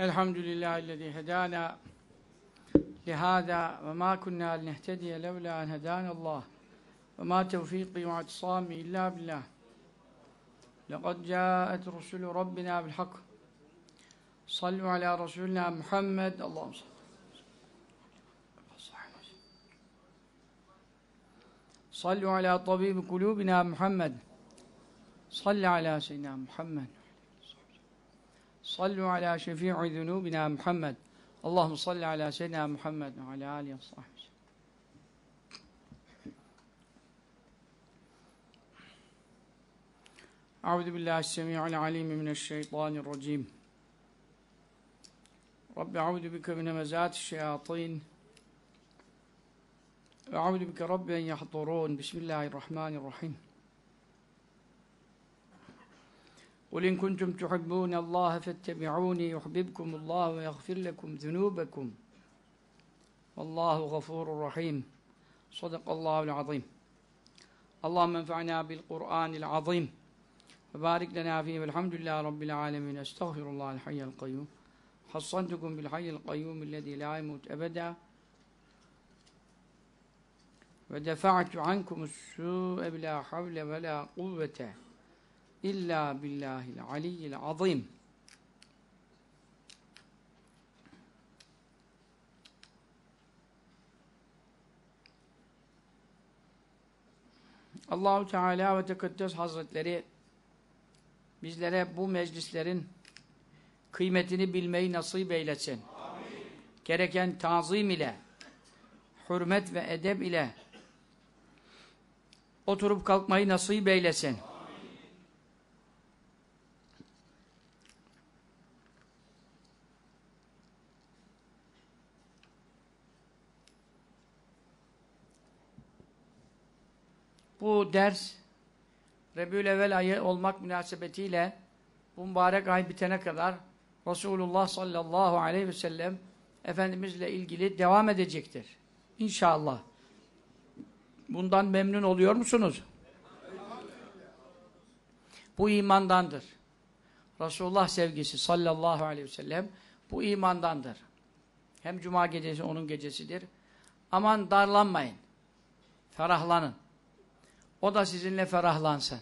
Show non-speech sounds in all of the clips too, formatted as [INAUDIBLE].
الحمد لله الذي هدانا لهذا وما كنا لنهتدي لولا أن هدانا الله وما توفيقي واعتصامي إلا بالله لقد جاءت رسل ربنا بالحق صلوا على رسولنا محمد اللهم صل صلوا على طبيب قلوبنا محمد صل على سيدنا محمد صلوا على شفيع ذنوبنا محمد اللهم صل على سيدنا محمد وعلى آله وصحبه أعوذ بالله السميع العليم من الشيطان الرجيم رب أعوذ بك من مزات الشياطين أعوذ بك رب أن يحضرون بسم الله الرحمن الرحيم قل إن كنتم تحبون الله فاتبعوني يحببكم الله ويغفر لكم ذنوبكم والله غفور رحيم صدق الله العظيم اللهم انفعنا بالقرآن العظيم وبارك لنا فيه والحمد لله رب العالمين استغفر الله الحي القيوم حصنتكم بالحي القيوم الذي لا يموت أبدا ودفعت عنكم السوء بلا حول ولا قوة İlla billahil aliyyil azim. Allahu Teala ve Tekaddes Hazretleri bizlere bu meclislerin kıymetini bilmeyi nasip eylesin. Amin. Gereken tazim ile, hürmet ve edeb ile oturup kalkmayı nasip eylesin. Amin. Bu ders Rebül Evvel ayı olmak münasebetiyle bu mübarek ay bitene kadar Resulullah sallallahu aleyhi ve sellem Efendimizle ilgili devam edecektir. İnşallah. Bundan memnun oluyor musunuz? Bu imandandır. Resulullah sevgisi sallallahu aleyhi ve sellem bu imandandır. Hem cuma gecesi onun gecesidir. Aman darlanmayın. Ferahlanın. O da sizinle ferahlansın.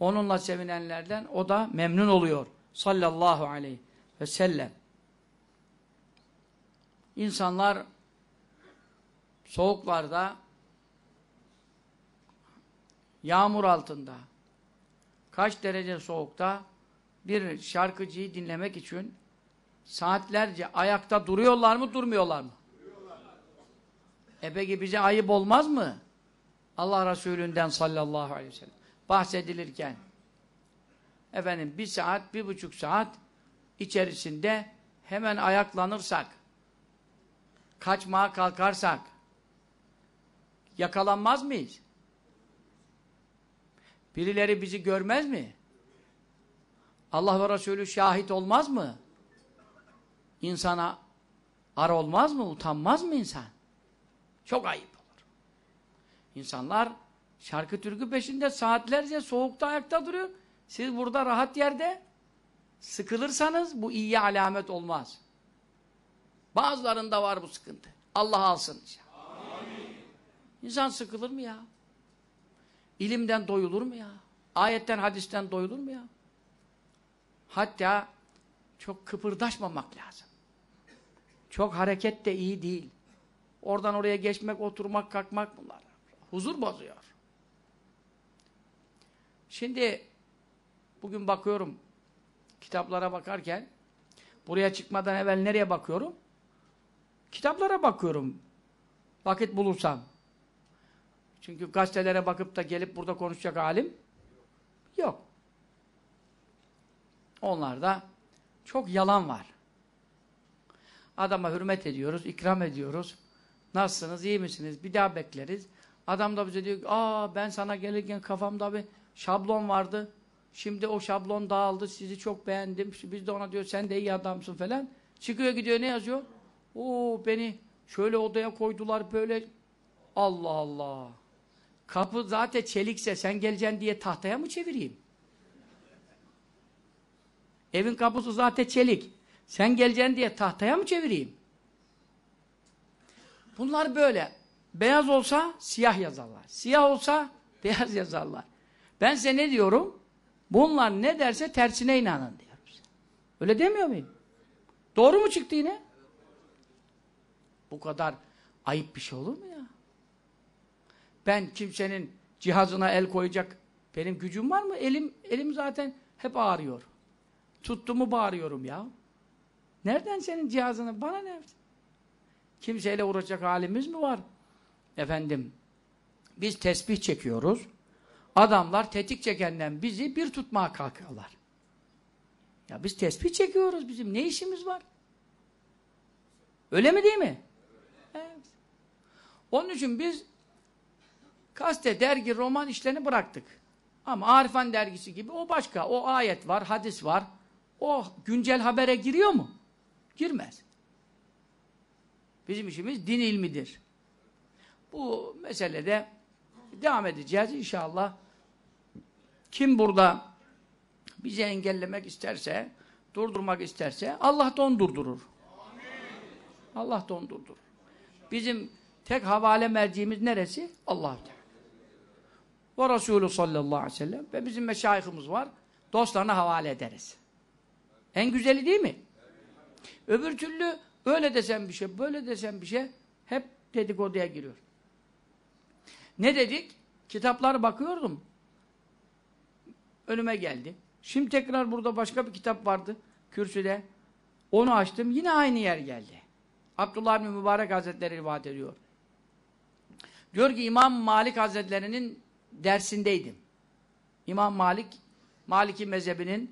Onunla sevinenlerden o da memnun oluyor. Sallallahu aleyhi ve sellem. İnsanlar soğuklarda yağmur altında kaç derece soğukta bir şarkıcıyı dinlemek için saatlerce ayakta duruyorlar mı durmuyorlar mı? E peki bize ayıp olmaz mı? Allah Resulü'nden sallallahu aleyhi ve sellem bahsedilirken efendim bir saat, bir buçuk saat içerisinde hemen ayaklanırsak kaçmaya kalkarsak yakalanmaz mıyız? Birileri bizi görmez mi? Allah ve Resulü şahit olmaz mı? İnsana ar olmaz mı? Utanmaz mı insan? Çok ayıp. İnsanlar şarkı türkü peşinde saatlerce soğukta ayakta duruyor. Siz burada rahat yerde sıkılırsanız bu iyi alamet olmaz. Bazılarında var bu sıkıntı. Allah alsın Amin. İnsan sıkılır mı ya? İlimden doyulur mu ya? Ayetten, hadisten doyulur mu ya? Hatta çok kıpırdaşmamak lazım. Çok hareket de iyi değil. Oradan oraya geçmek, oturmak, kalkmak bunlar. Huzur bozuyor. Şimdi bugün bakıyorum kitaplara bakarken buraya çıkmadan evvel nereye bakıyorum? Kitaplara bakıyorum. Vakit bulursam. Çünkü gazetelere bakıp da gelip burada konuşacak halim yok. Onlarda çok yalan var. Adama hürmet ediyoruz, ikram ediyoruz. Nasılsınız, iyi misiniz? Bir daha bekleriz. Adam da bize diyor ki, aa ben sana gelirken kafamda bir şablon vardı. Şimdi o şablon dağıldı, sizi çok beğendim. Biz de ona diyor, sen de iyi adamsın falan. Çıkıyor gidiyor, ne yazıyor? Oo beni şöyle odaya koydular, böyle. Allah Allah. Kapı zaten çelikse sen geleceksin diye tahtaya mı çevireyim? Evin kapısı zaten çelik. Sen geleceksin diye tahtaya mı çevireyim? Bunlar böyle. Beyaz olsa siyah yazarlar. Siyah olsa beyaz yazarlar. Ben size ne diyorum? Bunlar ne derse tersine inanın diyorum size. Öyle demiyor muyum? Doğru mu çıktı yine? Bu kadar ayıp bir şey olur mu ya? Ben kimsenin cihazına el koyacak benim gücüm var mı? Elim elim zaten hep ağrıyor. Tuttuğumu bağırıyorum ya. Nereden senin cihazını? Bana ne? Kimseyle uğraşacak halimiz mi var? Efendim biz tesbih çekiyoruz. Adamlar tetik çekenden bizi bir tutmaya kalkıyorlar. Ya biz tesbih çekiyoruz bizim. Ne işimiz var? Öyle mi değil mi? Evet. Onun için biz kaste dergi, roman işlerini bıraktık. Ama Arifan dergisi gibi o başka. O ayet var, hadis var. O güncel habere giriyor mu? Girmez. Bizim işimiz din ilmidir bu meselede devam edeceğiz inşallah. Kim burada bizi engellemek isterse, durdurmak isterse Allah da onu durdurur. Allah da onu Bizim tek havale merciğimiz neresi? allah Teala. Resulü sallallahu aleyhi ve sellem ve bizim meşayihimiz var. Dostlarına havale ederiz. En güzeli değil mi? Öbür türlü öyle desem bir şey, böyle desem bir şey hep dedikoduya giriyor. Ne dedik? Kitaplar bakıyordum. Önüme geldi. Şimdi tekrar burada başka bir kitap vardı kürsüde. Onu açtım. Yine aynı yer geldi. Abdullah bin Mübarek Hazretleri rivayet ediyor. Diyor ki İmam Malik Hazretleri'nin dersindeydim. İmam Malik, Maliki mezhebinin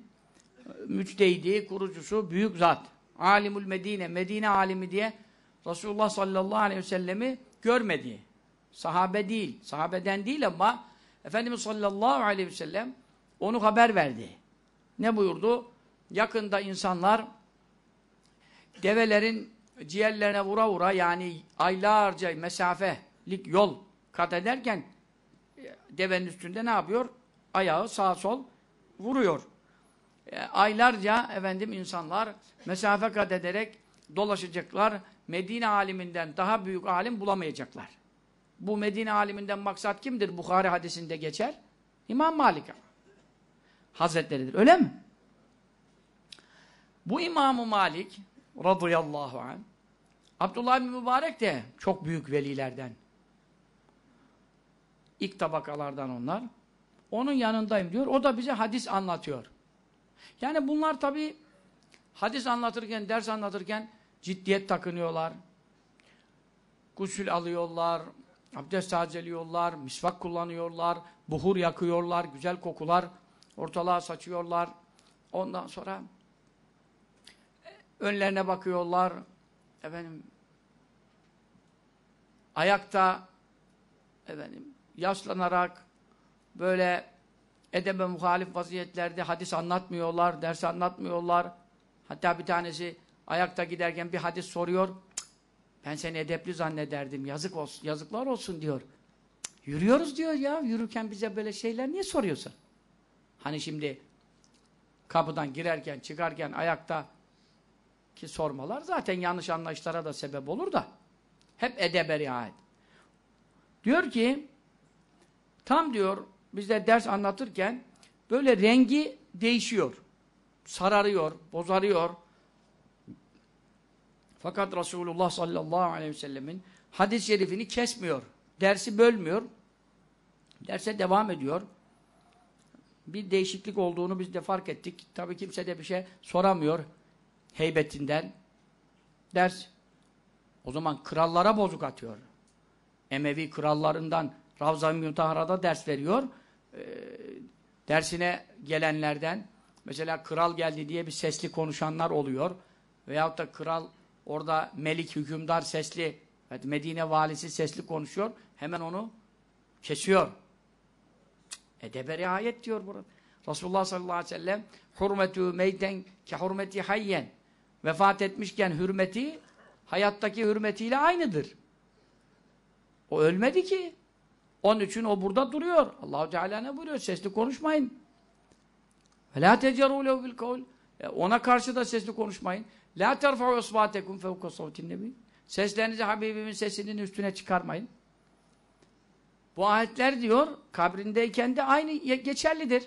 müçtehidi, kurucusu, büyük zat. Alimul Medine, Medine alimi diye Resulullah sallallahu aleyhi ve sellemi görmedi. Sahabe değil. Sahabeden değil ama Efendimiz sallallahu aleyhi ve sellem onu haber verdi. Ne buyurdu? Yakında insanlar develerin ciğerlerine vura vura yani aylarca mesafelik yol kat ederken devenin üstünde ne yapıyor? Ayağı sağ sol vuruyor. E, aylarca efendim insanlar mesafe kat ederek dolaşacaklar. Medine aliminden daha büyük alim bulamayacaklar. Bu Medine aliminden maksat kimdir? Bukhari hadisinde geçer. İmam Malik Hazretleridir. Öyle mi? Bu İmam-ı Malik radıyallahu anh Abdullah bin Mübarek de çok büyük velilerden. İlk tabakalardan onlar. Onun yanındayım diyor. O da bize hadis anlatıyor. Yani bunlar tabi hadis anlatırken, ders anlatırken ciddiyet takınıyorlar. Gusül alıyorlar, abdest tazeliyorlar, misvak kullanıyorlar, buhur yakıyorlar, güzel kokular ortalığa saçıyorlar. Ondan sonra e, önlerine bakıyorlar. Efendim ayakta efendim yaslanarak böyle edebe muhalif vaziyetlerde hadis anlatmıyorlar, ders anlatmıyorlar. Hatta bir tanesi ayakta giderken bir hadis soruyor. Ben seni edepli zannederdim. Yazık olsun, yazıklar olsun diyor. yürüyoruz diyor ya. Yürürken bize böyle şeyler niye soruyorsun? Hani şimdi kapıdan girerken, çıkarken, ayakta ki sormalar zaten yanlış anlayışlara da sebep olur da. Hep edebe riayet. Diyor ki tam diyor bize ders anlatırken böyle rengi değişiyor. Sararıyor, bozarıyor. Fakat Resulullah sallallahu aleyhi ve sellemin hadis-i şerifini kesmiyor. Dersi bölmüyor. Derse devam ediyor. Bir değişiklik olduğunu biz de fark ettik. Tabii kimse de bir şey soramıyor heybetinden. Ders o zaman krallara bozuk atıyor. Emevi krallarından Ravza-i Mutahara'da ders veriyor. E, dersine gelenlerden mesela kral geldi diye bir sesli konuşanlar oluyor. Veyahut da kral Orada Melik hükümdar sesli, Medine valisi sesli konuşuyor. Hemen onu kesiyor. Edebe riayet diyor burada. Resulullah sallallahu aleyhi ve sellem hürmetü meyten ki hurmeti hayyen vefat etmişken hürmeti hayattaki hürmetiyle aynıdır. O ölmedi ki. Onun için o burada duruyor. Allahu Teala ne buyuruyor? Sesli konuşmayın. Ve la tecerû bil kavl. E, ona karşı da sesli konuşmayın. La terfa'u esvatekum fevka savtin nebi. Seslerinizi Habibimin sesinin üstüne çıkarmayın. Bu ayetler diyor, kabrindeyken de aynı geçerlidir.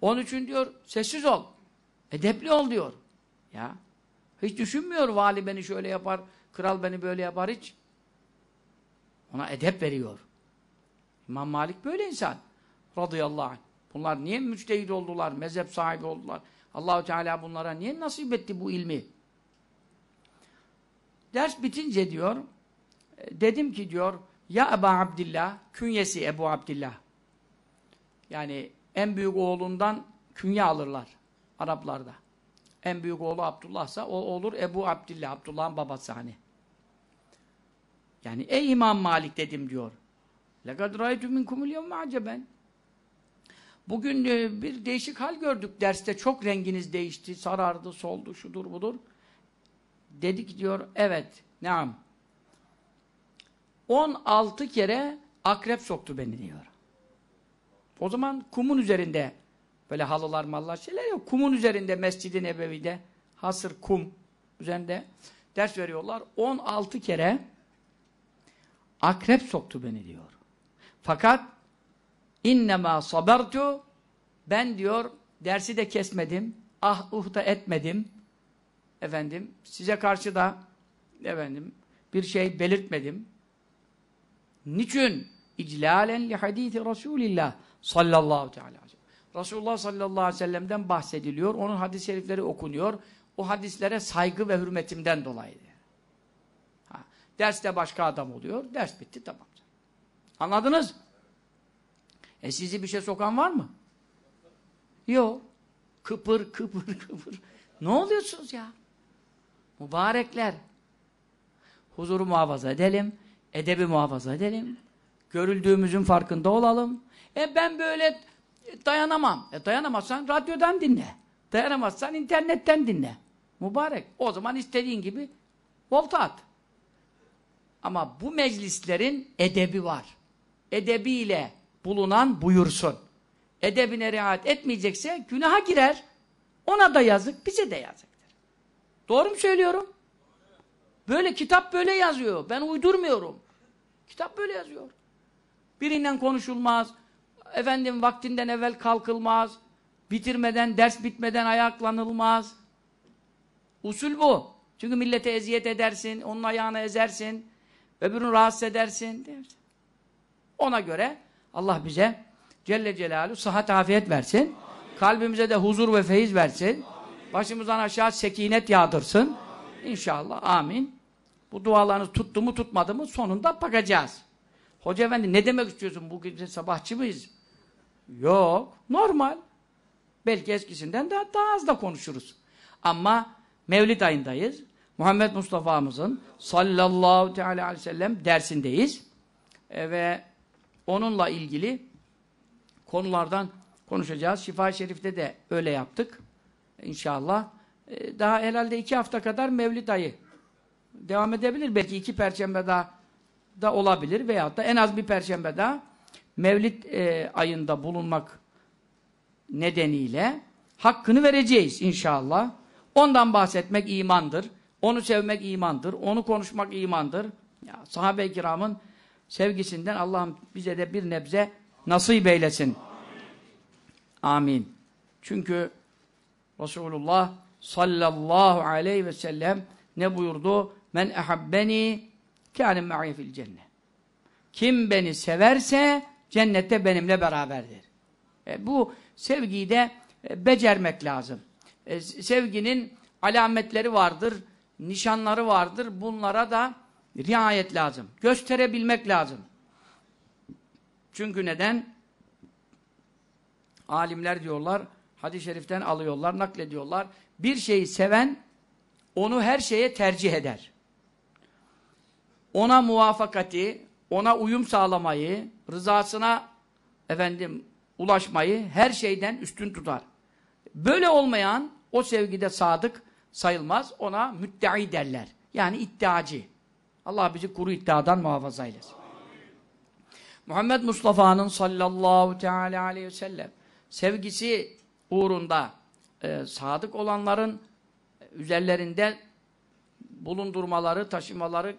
Onun için diyor, sessiz ol. Edepli ol diyor. Ya. Hiç düşünmüyor vali beni şöyle yapar, kral beni böyle yapar hiç. Ona edep veriyor. İmam Malik böyle insan. Radıyallahu anh. Bunlar niye müçtehid oldular, mezhep sahibi oldular? Allahu Teala bunlara niye nasip etti bu ilmi? Ders bitince diyor, e, dedim ki diyor, ya Ebu Abdillah, künyesi Ebu Abdillah. Yani en büyük oğlundan künye alırlar Araplarda. En büyük oğlu Abdullah'sa o olur Ebu Abdillah, Abdullah'ın babası hani. Yani ey İmam Malik dedim diyor. لَقَدْ رَيْتُ مِنْكُمُ الْيَوْمَ عَجَبًا Bugün e, bir değişik hal gördük derste. Çok renginiz değişti, sarardı, soldu, şudur budur. Dedik diyor, evet, neam. 16 kere akrep soktu beni diyor. O zaman kumun üzerinde, böyle halılar mallar şeyler yok. Kumun üzerinde Mescid-i hasır kum üzerinde ders veriyorlar. 16 kere akrep soktu beni diyor. Fakat İnnemâ sabertu ben diyor dersi de kesmedim. Ah uh da etmedim. Efendim size karşı da efendim bir şey belirtmedim. Niçin? İclalen li hadisi Resulillah sallallahu teala aleyhi Resulullah sallallahu aleyhi ve sellem'den bahsediliyor. Onun hadis-i şerifleri okunuyor. O hadislere saygı ve hürmetimden dolayı. Ha. Derste başka adam oluyor. Ders bitti tamam. Anladınız? E sizi bir şey sokan var mı? Yok. Kıpır kıpır [LAUGHS] kıpır. Ne oluyorsunuz ya? Mübarekler. Huzuru muhafaza edelim. Edebi muhafaza edelim. Görüldüğümüzün farkında olalım. E ben böyle e, dayanamam. E dayanamazsan radyodan dinle. Dayanamazsan internetten dinle. Mübarek. O zaman istediğin gibi volta at. Ama bu meclislerin edebi var. Edebiyle bulunan buyursun. Edebine riayet etmeyecekse günaha girer. Ona da yazık, bize de yazıktır. Doğru mu söylüyorum? Böyle kitap böyle yazıyor. Ben uydurmuyorum. Kitap böyle yazıyor. Birinden konuşulmaz. Efendim vaktinden evvel kalkılmaz. Bitirmeden, ders bitmeden ayaklanılmaz. Usul bu. Çünkü millete eziyet edersin, onun ayağını ezersin, öbürünü rahatsız edersin. Ona göre Allah bize Celle Celaluhu sıhhat afiyet versin. Amin. Kalbimize de huzur ve feyiz versin. Amin. Başımızdan aşağı sekinet yağdırsın. Amin. İnşallah. Amin. Bu dualarınız tuttu mu tutmadı mı sonunda bakacağız. Hoca efendi ne demek istiyorsun? Bugün biz sabahçı mıyız? Yok. Normal. Belki eskisinden daha, daha az da konuşuruz. Ama Mevlid ayındayız. Muhammed Mustafa'mızın sallallahu teala aleyhi ve sellem dersindeyiz. E, ve Onunla ilgili konulardan konuşacağız. Şifa-i Şerif'te de öyle yaptık. İnşallah. E, daha herhalde iki hafta kadar Mevlid ayı devam edebilir. Belki iki perşembe daha da olabilir veyahut da en az bir perşembe daha Mevlid e, ayında bulunmak nedeniyle hakkını vereceğiz inşallah. Ondan bahsetmek imandır. Onu sevmek imandır. Onu konuşmak imandır. Ya, sahabe-i kiramın sevgisinden Allah'ım bize de bir nebze nasip eylesin. Amin. Amin. Çünkü Resulullah sallallahu aleyhi ve sellem ne buyurdu? Men ehabbeni kâne ma'i fil cennet. Kim beni severse cennette benimle beraberdir. E, bu sevgiyi de e, becermek lazım. E, sevginin alametleri vardır, nişanları vardır. Bunlara da riayet lazım. Gösterebilmek lazım. Çünkü neden? Alimler diyorlar, hadis-i şeriften alıyorlar, naklediyorlar. Bir şeyi seven, onu her şeye tercih eder. Ona muvafakati, ona uyum sağlamayı, rızasına efendim ulaşmayı her şeyden üstün tutar. Böyle olmayan o sevgide sadık sayılmaz. Ona müddai derler. Yani iddiacı. Allah bizi kuru iddiadan muhafaza eylesin. Muhammed Mustafa'nın sallallahu teala aleyhi ve sellem sevgisi uğrunda e, sadık olanların e, üzerlerinde bulundurmaları, taşımaları,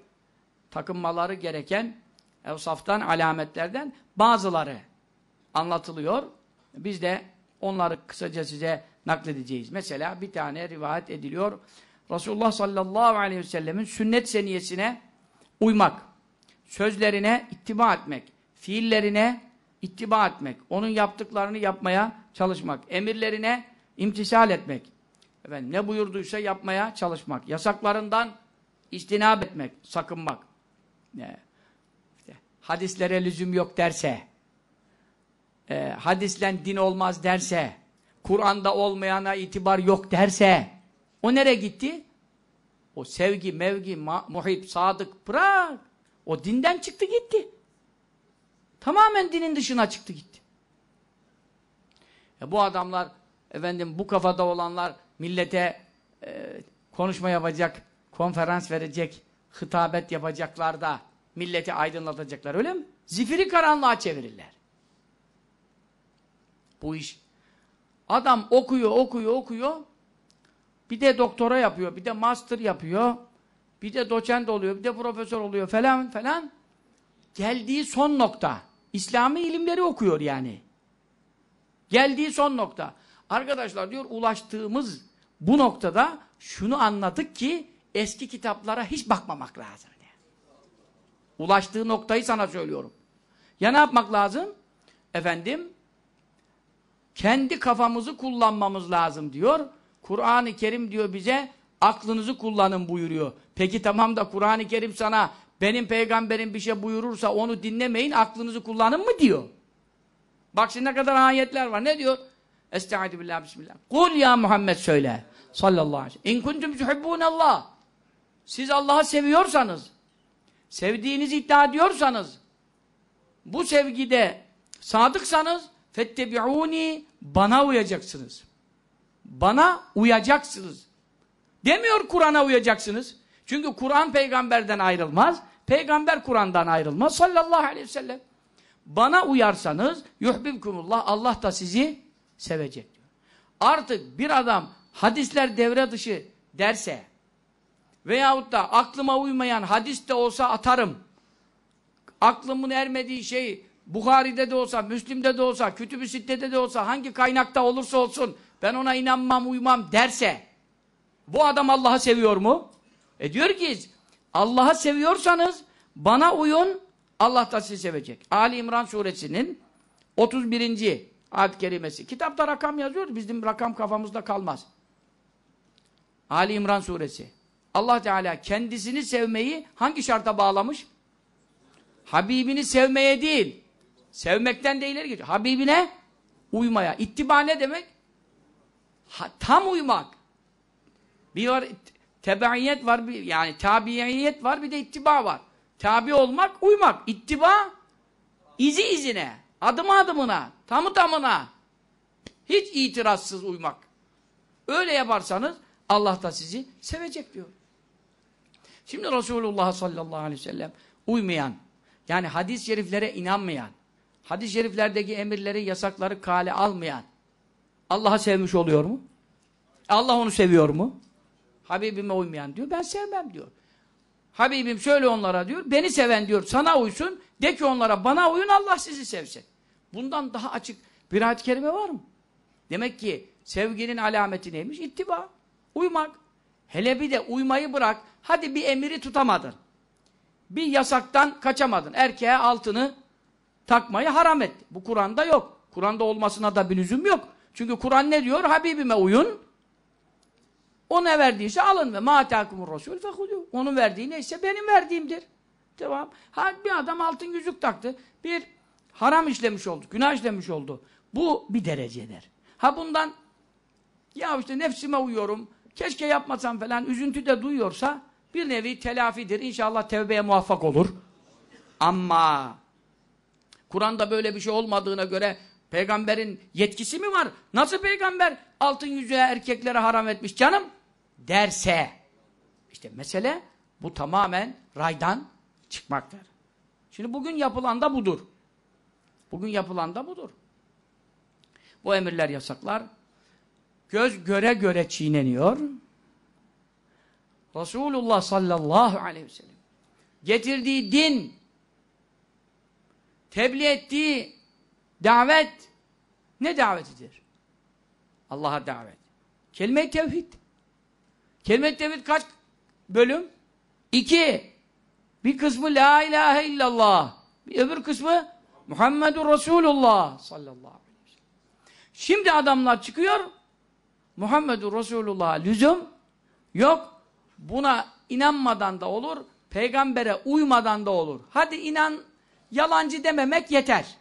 takınmaları gereken evsaftan, alametlerden bazıları anlatılıyor. Biz de onları kısaca size nakledeceğiz. Mesela bir tane rivayet ediliyor. Resulullah sallallahu aleyhi ve sellemin sünnet seniyesine uymak, sözlerine ittiba etmek, fiillerine ittiba etmek, onun yaptıklarını yapmaya çalışmak, emirlerine imtisal etmek, efendim, ne buyurduysa yapmaya çalışmak, yasaklarından istinab etmek, sakınmak. Ne? hadislere lüzum yok derse, e, hadislen din olmaz derse, Kur'an'da olmayana itibar yok derse, o nereye gitti? O sevgi, mevgi, muhip, sadık bırak. O dinden çıktı gitti. Tamamen dinin dışına çıktı gitti. E bu adamlar, efendim bu kafada olanlar millete e, konuşma yapacak, konferans verecek, hitabet yapacaklar da milleti aydınlatacaklar öyle mi? Zifiri karanlığa çevirirler. Bu iş. Adam okuyor, okuyor, okuyor. Bir de doktora yapıyor, bir de master yapıyor. Bir de doçent oluyor, bir de profesör oluyor falan falan. Geldiği son nokta. İslami ilimleri okuyor yani. Geldiği son nokta. Arkadaşlar diyor ulaştığımız bu noktada şunu anladık ki eski kitaplara hiç bakmamak lazım. Diye. Ulaştığı noktayı sana söylüyorum. Ya ne yapmak lazım? Efendim kendi kafamızı kullanmamız lazım diyor. Kur'an-ı Kerim diyor bize aklınızı kullanın buyuruyor. Peki tamam da Kur'an-ı Kerim sana benim peygamberim bir şey buyurursa onu dinlemeyin aklınızı kullanın mı diyor. Bak şimdi ne kadar ayetler var. Ne diyor? Estaizu billah bismillah. Kul ya Muhammed söyle. Sallallahu aleyhi ve sellem. İn kuntum tuhibbunallah. Siz Allah'ı seviyorsanız, sevdiğinizi iddia ediyorsanız, bu sevgide sadıksanız, fettebi'uni, bana uyacaksınız. Bana uyacaksınız. Demiyor Kur'an'a uyacaksınız. Çünkü Kur'an peygamberden ayrılmaz. Peygamber Kur'an'dan ayrılmaz. Sallallahu aleyhi ve sellem. Bana uyarsanız yuhbibkumullah Allah da sizi sevecek. diyor. Artık bir adam hadisler devre dışı derse veyahut da aklıma uymayan hadis de olsa atarım. Aklımın ermediği şey Bukhari'de de olsa, Müslim'de de olsa, Kütüb-ü Sitte'de de olsa, hangi kaynakta olursa olsun ben ona inanmam, uymam derse bu adam Allah'ı seviyor mu? E diyor ki Allah'ı seviyorsanız bana uyun Allah da sizi sevecek. Ali İmran suresinin 31. ayet kerimesi. Kitapta rakam yazıyor. Bizim rakam kafamızda kalmaz. Ali İmran suresi. Allah Teala kendisini sevmeyi hangi şarta bağlamış? Habibini sevmeye değil. Sevmekten de ileri geçiyor. Habibine uymaya. İttiba ne demek? tam uymak. Bir var tebaiyet var, bir, yani tabiiyet var, bir de ittiba var. Tabi olmak, uymak. İttiba, izi izine, adım adımına, tamı tamına. Hiç itirazsız uymak. Öyle yaparsanız Allah da sizi sevecek diyor. Şimdi Resulullah sallallahu aleyhi ve sellem uymayan, yani hadis-i şeriflere inanmayan, hadis-i şeriflerdeki emirleri, yasakları kale almayan, Allah'a sevmiş oluyor mu? Allah onu seviyor mu? Habibime uymayan diyor, ben sevmem diyor. Habibim şöyle onlara diyor, beni seven diyor, sana uysun, de ki onlara bana uyun Allah sizi sevsin. Bundan daha açık bir ayet-i kerime var mı? Demek ki sevginin alameti neymiş? İttiba, uymak. Hele bir de uymayı bırak, hadi bir emiri tutamadın. Bir yasaktan kaçamadın. Erkeğe altını takmayı haram etti. Bu Kur'an'da yok. Kur'an'da olmasına da bir lüzum yok. Çünkü Kur'an ne diyor? Habibime uyun. O ne verdiyse şey alın ve matakumur rasul fehudu. Onun verdiği neyse benim verdiğimdir. Tamam. Ha, bir adam altın yüzük taktı. Bir haram işlemiş oldu. Günah işlemiş oldu. Bu bir derecedir. Ha bundan ya işte nefsime uyuyorum. Keşke yapmasam falan üzüntü de duyuyorsa bir nevi telafidir. İnşallah tevbeye muvaffak olur. Ama Kur'an'da böyle bir şey olmadığına göre Peygamberin yetkisi mi var? Nasıl peygamber altın yüzüğe erkeklere haram etmiş canım? Derse. İşte mesele bu tamamen raydan çıkmaktır. Şimdi bugün yapılan da budur. Bugün yapılan da budur. Bu emirler, yasaklar göz göre göre çiğneniyor. Resulullah sallallahu aleyhi ve sellem getirdiği din tebliğ ettiği Davet ne davetidir? Allah'a davet. Kelime-i tevhid. Kelime-i tevhid kaç bölüm? İki. Bir kısmı la ilahe illallah. Bir öbür kısmı Muhammedur Resulullah sallallahu aleyhi ve sellem. Şimdi adamlar çıkıyor. Muhammedur Resulullah lüzum yok. Buna inanmadan da olur. Peygambere uymadan da olur. Hadi inan yalancı dememek yeter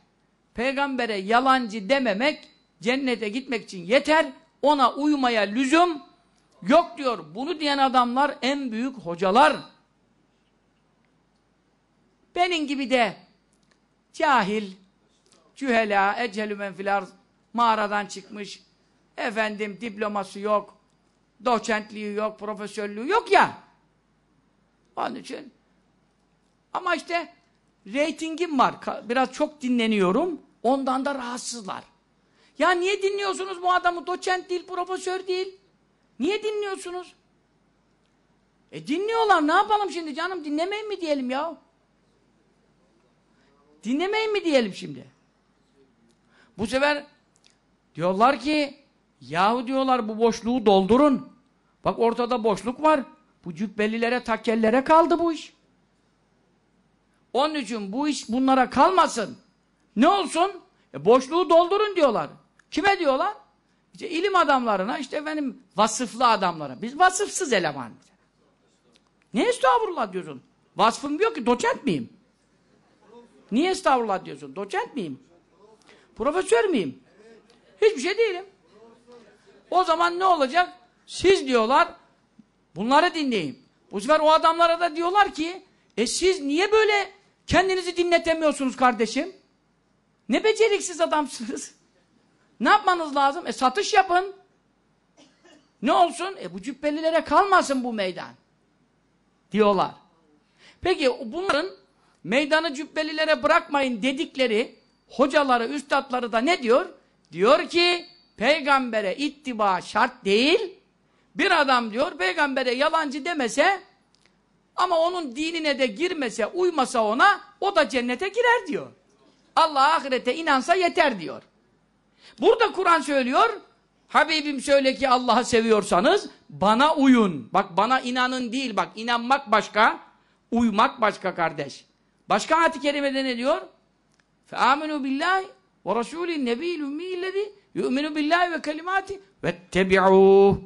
peygambere yalancı dememek cennete gitmek için yeter. Ona uymaya lüzum yok diyor. Bunu diyen adamlar en büyük hocalar. Benim gibi de cahil, cühela, ecelü menfilar mağaradan çıkmış. Efendim diploması yok, doçentliği yok, profesörlüğü yok ya. Onun için. Ama işte Reytingim var. Biraz çok dinleniyorum. Ondan da rahatsızlar. Ya niye dinliyorsunuz bu adamı? Doçent değil, profesör değil. Niye dinliyorsunuz? E dinliyorlar. Ne yapalım şimdi canım? Dinlemeyin mi diyelim ya? Dinlemeyin mi diyelim şimdi? Bu sefer diyorlar ki yahu diyorlar bu boşluğu doldurun. Bak ortada boşluk var. Bu cübbelilere, takellere kaldı bu iş. Onun için bu iş bunlara kalmasın. Ne olsun? E boşluğu doldurun diyorlar. Kime diyorlar? İşte ilim adamlarına, işte efendim vasıflı adamlara. Biz vasıfsız eleman. Ne estağfurullah diyorsun? Vasfım yok ki, doçent miyim? Niye estağfurullah diyorsun? Doçent miyim? Profesör miyim? Hiçbir şey değilim. O zaman ne olacak? Siz diyorlar, bunları dinleyin. Bu sefer o adamlara da diyorlar ki, e siz niye böyle Kendinizi dinletemiyorsunuz kardeşim. Ne beceriksiz adamsınız. ne yapmanız lazım? E satış yapın. Ne olsun? E bu cübbelilere kalmasın bu meydan. Diyorlar. Peki bunların meydanı cübbelilere bırakmayın dedikleri hocaları, üstadları da ne diyor? Diyor ki peygambere ittiba şart değil. Bir adam diyor peygambere yalancı demese ama onun dinine de girmese, uymasa ona, o da cennete girer diyor. Allah ahirete inansa yeter diyor. Burada Kur'an söylüyor, Habibim söyle ki Allah'ı seviyorsanız bana uyun. Bak bana inanın değil bak inanmak başka, uymak başka kardeş. Başka ayet-i kerimede ne diyor? فَآمِنُوا بِاللّٰهِ وَرَسُولِ النَّبِيِّ الْاُمِّيِ الَّذ۪ي يُؤْمِنُوا بِاللّٰهِ وَكَلِمَاتِ وَاتَّبِعُوهُ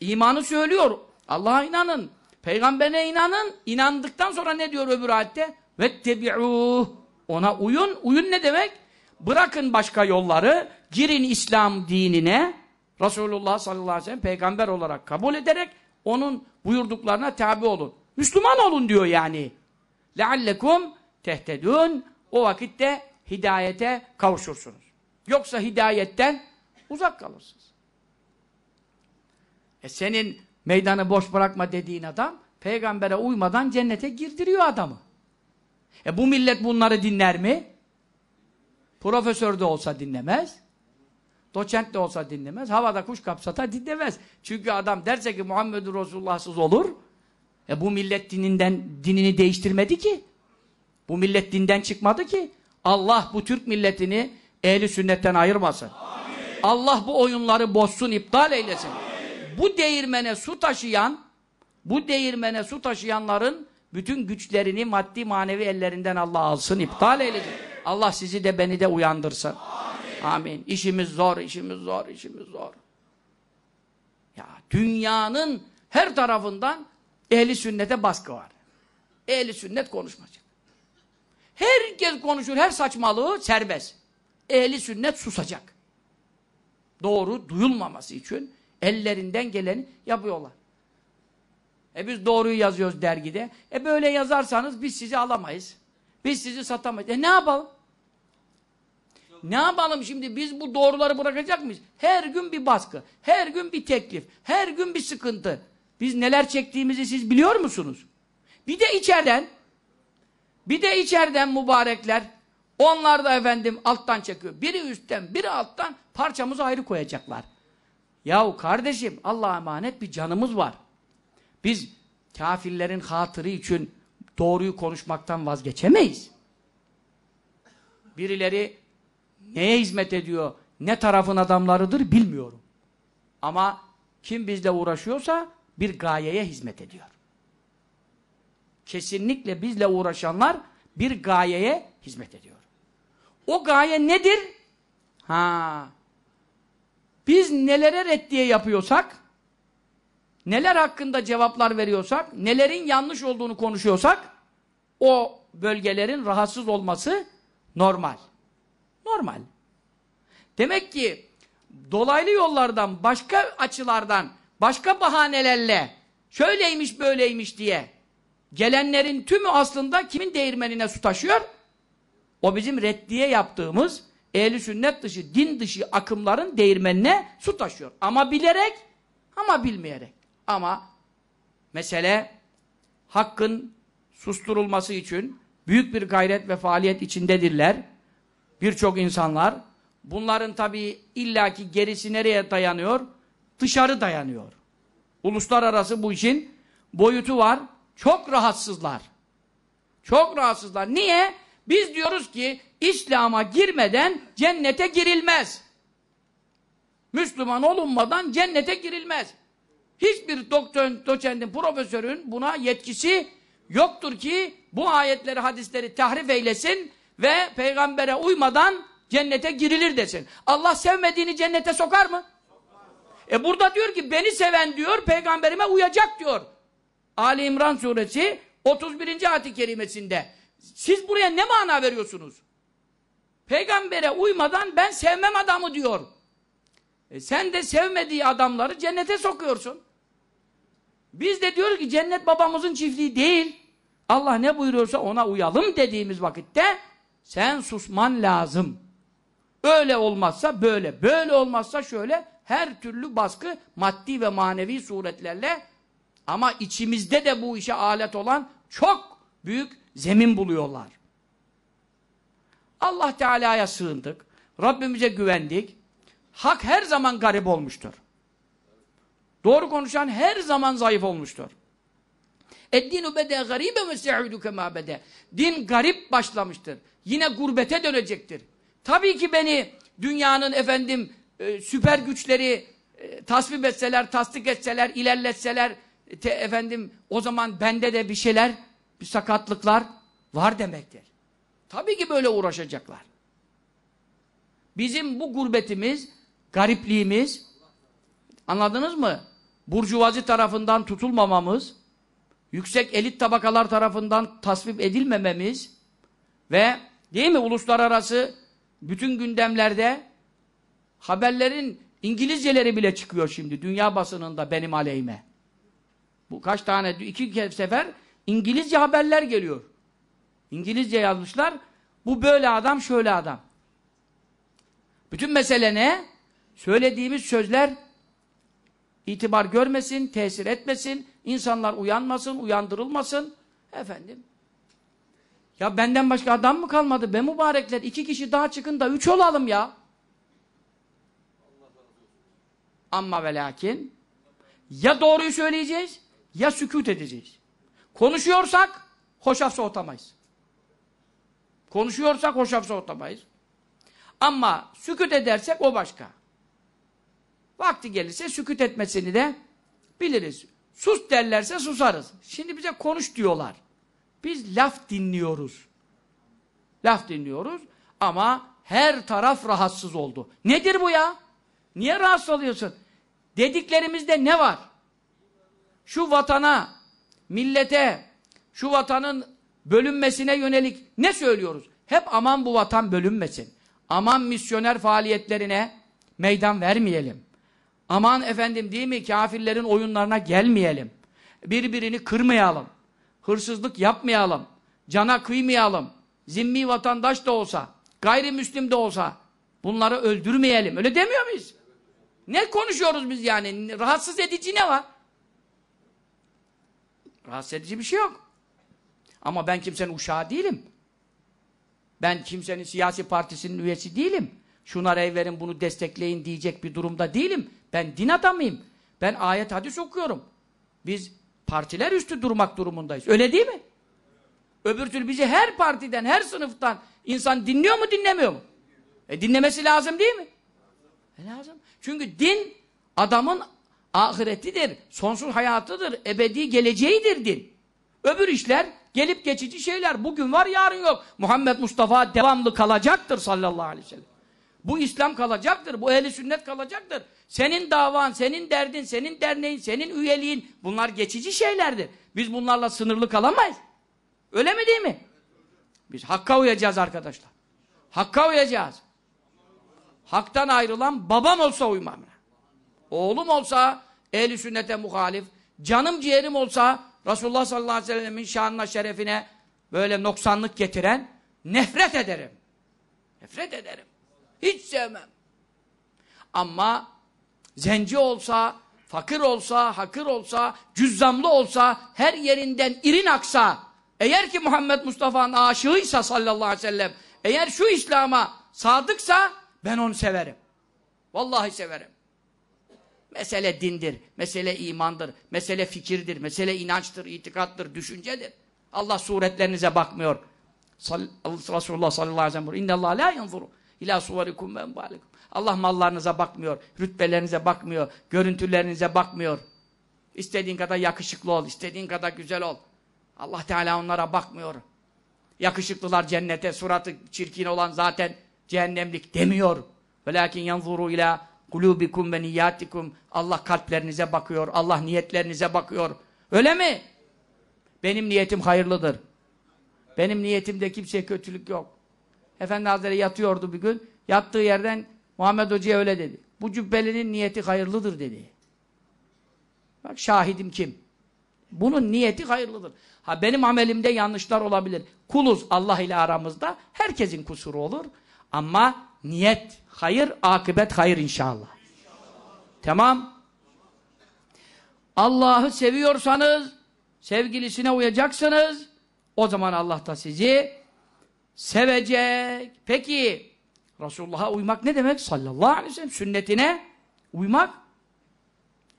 İmanı söylüyor. Allah'a inanın. Peygambere inanın, inandıktan sonra ne diyor öbür ayette? Vettebi'uh. Ona uyun. Uyun ne demek? Bırakın başka yolları, girin İslam dinine. Resulullah sallallahu aleyhi ve sellem peygamber olarak kabul ederek onun buyurduklarına tabi olun. Müslüman olun diyor yani. لَعَلَّكُمْ tehtedun, O vakitte hidayete kavuşursunuz. Yoksa hidayetten uzak kalırsınız. E senin meydanı boş bırakma dediğin adam peygambere uymadan cennete girdiriyor adamı. E bu millet bunları dinler mi? Profesör de olsa dinlemez. Doçent de olsa dinlemez. Havada kuş kapsata dinlemez. Çünkü adam derse ki Muhammed Resulullah'sız olur. E bu millet dininden dinini değiştirmedi ki. Bu millet dinden çıkmadı ki. Allah bu Türk milletini ehli sünnetten ayırmasın. Amin. Allah bu oyunları bozsun, iptal eylesin. Amin bu değirmene su taşıyan, bu değirmene su taşıyanların bütün güçlerini maddi manevi ellerinden Allah alsın, iptal eylesin. Allah sizi de beni de uyandırsın. Amin. Amin. İşimiz zor, işimiz zor, işimiz zor. Ya dünyanın her tarafından ehli sünnete baskı var. Ehli sünnet konuşmayacak. Herkes konuşur, her saçmalığı serbest. Ehli sünnet susacak. Doğru duyulmaması için Ellerinden geleni yapıyorlar. E biz doğruyu yazıyoruz dergide. E böyle yazarsanız biz sizi alamayız. Biz sizi satamayız. E ne yapalım? Ne yapalım şimdi? Biz bu doğruları bırakacak mıyız? Her gün bir baskı, her gün bir teklif, her gün bir sıkıntı. Biz neler çektiğimizi siz biliyor musunuz? Bir de içeriden, bir de içeriden mübarekler, onlar da efendim alttan çekiyor. Biri üstten, biri alttan parçamızı ayrı koyacaklar. Yahu kardeşim Allah'a emanet bir canımız var. Biz kafirlerin hatırı için doğruyu konuşmaktan vazgeçemeyiz. Birileri neye hizmet ediyor, ne tarafın adamlarıdır bilmiyorum. Ama kim bizle uğraşıyorsa bir gayeye hizmet ediyor. Kesinlikle bizle uğraşanlar bir gayeye hizmet ediyor. O gaye nedir? Ha, biz nelere reddiye yapıyorsak, neler hakkında cevaplar veriyorsak, nelerin yanlış olduğunu konuşuyorsak, o bölgelerin rahatsız olması normal. Normal. Demek ki dolaylı yollardan, başka açılardan, başka bahanelerle şöyleymiş böyleymiş diye gelenlerin tümü aslında kimin değirmenine su taşıyor? O bizim reddiye yaptığımız ehli sünnet dışı, din dışı akımların değirmenine su taşıyor. Ama bilerek, ama bilmeyerek. Ama mesele hakkın susturulması için büyük bir gayret ve faaliyet içindedirler. Birçok insanlar. Bunların tabii illaki gerisi nereye dayanıyor? Dışarı dayanıyor. Uluslararası bu işin boyutu var. Çok rahatsızlar. Çok rahatsızlar. Niye? Biz diyoruz ki İslam'a girmeden cennete girilmez. Müslüman olunmadan cennete girilmez. Hiçbir doktor, doçentin, profesörün buna yetkisi yoktur ki bu ayetleri, hadisleri tahrif eylesin ve peygambere uymadan cennete girilir desin. Allah sevmediğini cennete sokar mı? E burada diyor ki beni seven diyor peygamberime uyacak diyor. Ali İmran suresi 31. ayet-i kerimesinde. Siz buraya ne mana veriyorsunuz? Peygambere uymadan ben sevmem adamı diyor. E sen de sevmediği adamları cennete sokuyorsun. Biz de diyoruz ki cennet babamızın çiftliği değil. Allah ne buyuruyorsa ona uyalım dediğimiz vakitte sen susman lazım. Öyle olmazsa böyle, böyle olmazsa şöyle her türlü baskı maddi ve manevi suretlerle ama içimizde de bu işe alet olan çok büyük zemin buluyorlar. Allah Teala'ya sığındık. Rabbimize güvendik. Hak her zaman garip olmuştur. Doğru konuşan her zaman zayıf olmuştur. Eddinu bede garibe ve se'udu kema bede. Din garip başlamıştır. Yine gurbete dönecektir. Tabii ki beni dünyanın efendim e, süper güçleri e, tasvip etseler, tasdik etseler, ilerletseler te, efendim o zaman bende de bir şeyler bir sakatlıklar var demektir. Tabii ki böyle uğraşacaklar. Bizim bu gurbetimiz, garipliğimiz, anladınız mı? Burjuvazi tarafından tutulmamamız, yüksek elit tabakalar tarafından tasvip edilmememiz ve değil mi uluslararası bütün gündemlerde haberlerin İngilizceleri bile çıkıyor şimdi dünya basınında benim aleyhime. Bu kaç tane, iki sefer İngilizce haberler geliyor. İngilizce yazmışlar. Bu böyle adam, şöyle adam. Bütün mesele ne? Söylediğimiz sözler itibar görmesin, tesir etmesin, insanlar uyanmasın, uyandırılmasın. Efendim. Ya benden başka adam mı kalmadı? Be mübarekler iki kişi daha çıkın da üç olalım ya. Amma ve lakin ya doğruyu söyleyeceğiz ya sükut edeceğiz. Konuşuyorsak hoşaf soğutamayız. Konuşuyorsak hoşaf soğutamayız. Ama süküt edersek o başka. Vakti gelirse süküt etmesini de biliriz. Sus derlerse susarız. Şimdi bize konuş diyorlar. Biz laf dinliyoruz. Laf dinliyoruz ama her taraf rahatsız oldu. Nedir bu ya? Niye rahatsız oluyorsun? Dediklerimizde ne var? Şu vatana, millete, şu vatanın bölünmesine yönelik ne söylüyoruz? Hep aman bu vatan bölünmesin. Aman misyoner faaliyetlerine meydan vermeyelim. Aman efendim değil mi kafirlerin oyunlarına gelmeyelim. Birbirini kırmayalım. Hırsızlık yapmayalım. Cana kıymayalım. Zimmi vatandaş da olsa, gayrimüslim de olsa bunları öldürmeyelim. Öyle demiyor muyuz? Ne konuşuyoruz biz yani? Rahatsız edici ne var? Rahatsız edici bir şey yok. Ama ben kimsenin uşağı değilim. Ben kimsenin siyasi partisinin üyesi değilim. Şuna rey verin, bunu destekleyin diyecek bir durumda değilim. Ben din adamıyım. Ben ayet hadis okuyorum. Biz partiler üstü durmak durumundayız. Öyle değil mi? Öbür türlü bizi her partiden, her sınıftan insan dinliyor mu, dinlemiyor mu? E dinlemesi lazım değil mi? E lazım. Çünkü din adamın ahiretidir, sonsuz hayatıdır, ebedi geleceğidir din. Öbür işler gelip geçici şeyler. Bugün var yarın yok. Muhammed Mustafa devamlı kalacaktır sallallahu aleyhi ve sellem. Bu İslam kalacaktır, bu ehli sünnet kalacaktır. Senin davan, senin derdin, senin derneğin, senin üyeliğin bunlar geçici şeylerdir. Biz bunlarla sınırlı kalamayız. Öyle mi değil mi? Biz hakka uyacağız arkadaşlar. Hakka uyacağız. Haktan ayrılan babam olsa uymam. Oğlum olsa, ehli sünnete muhalif, canım ciğerim olsa Resulullah sallallahu aleyhi ve sellemin şanına şerefine böyle noksanlık getiren nefret ederim. Nefret ederim. Hiç sevmem. Ama zenci olsa, fakir olsa, hakir olsa, cüzzamlı olsa, her yerinden irin aksa, eğer ki Muhammed Mustafa'nın aşığıysa sallallahu aleyhi ve sellem, eğer şu İslam'a sadıksa ben onu severim. Vallahi severim. Mesele dindir, mesele imandır, mesele fikirdir, mesele inançtır, itikattır, düşüncedir. Allah suretlerinize bakmıyor. Resulullah sallallahu aleyhi ve sellem İnne Allah la ila suvarikum ve embalikum. Allah mallarınıza bakmıyor, rütbelerinize bakmıyor, görüntülerinize bakmıyor. İstediğin kadar yakışıklı ol, istediğin kadar güzel ol. Allah Teala onlara bakmıyor. Yakışıklılar cennete, suratı çirkin olan zaten cehennemlik demiyor. Velakin yanzuru ila kulubikum ve niyatikum Allah kalplerinize bakıyor, Allah niyetlerinize bakıyor. Öyle mi? Benim niyetim hayırlıdır. Benim niyetimde kimseye kötülük yok. Efendi Hazretleri yatıyordu bir gün. Yattığı yerden Muhammed Hoca'ya öyle dedi. Bu cübbelinin niyeti hayırlıdır dedi. Bak şahidim kim? Bunun niyeti hayırlıdır. Ha benim amelimde yanlışlar olabilir. Kuluz Allah ile aramızda. Herkesin kusuru olur. Ama Niyet hayır, akıbet hayır inşallah. Tamam. Allah'ı seviyorsanız, sevgilisine uyacaksınız, o zaman Allah da sizi sevecek. Peki, Resulullah'a uymak ne demek? Sallallahu aleyhi ve sellem sünnetine uymak.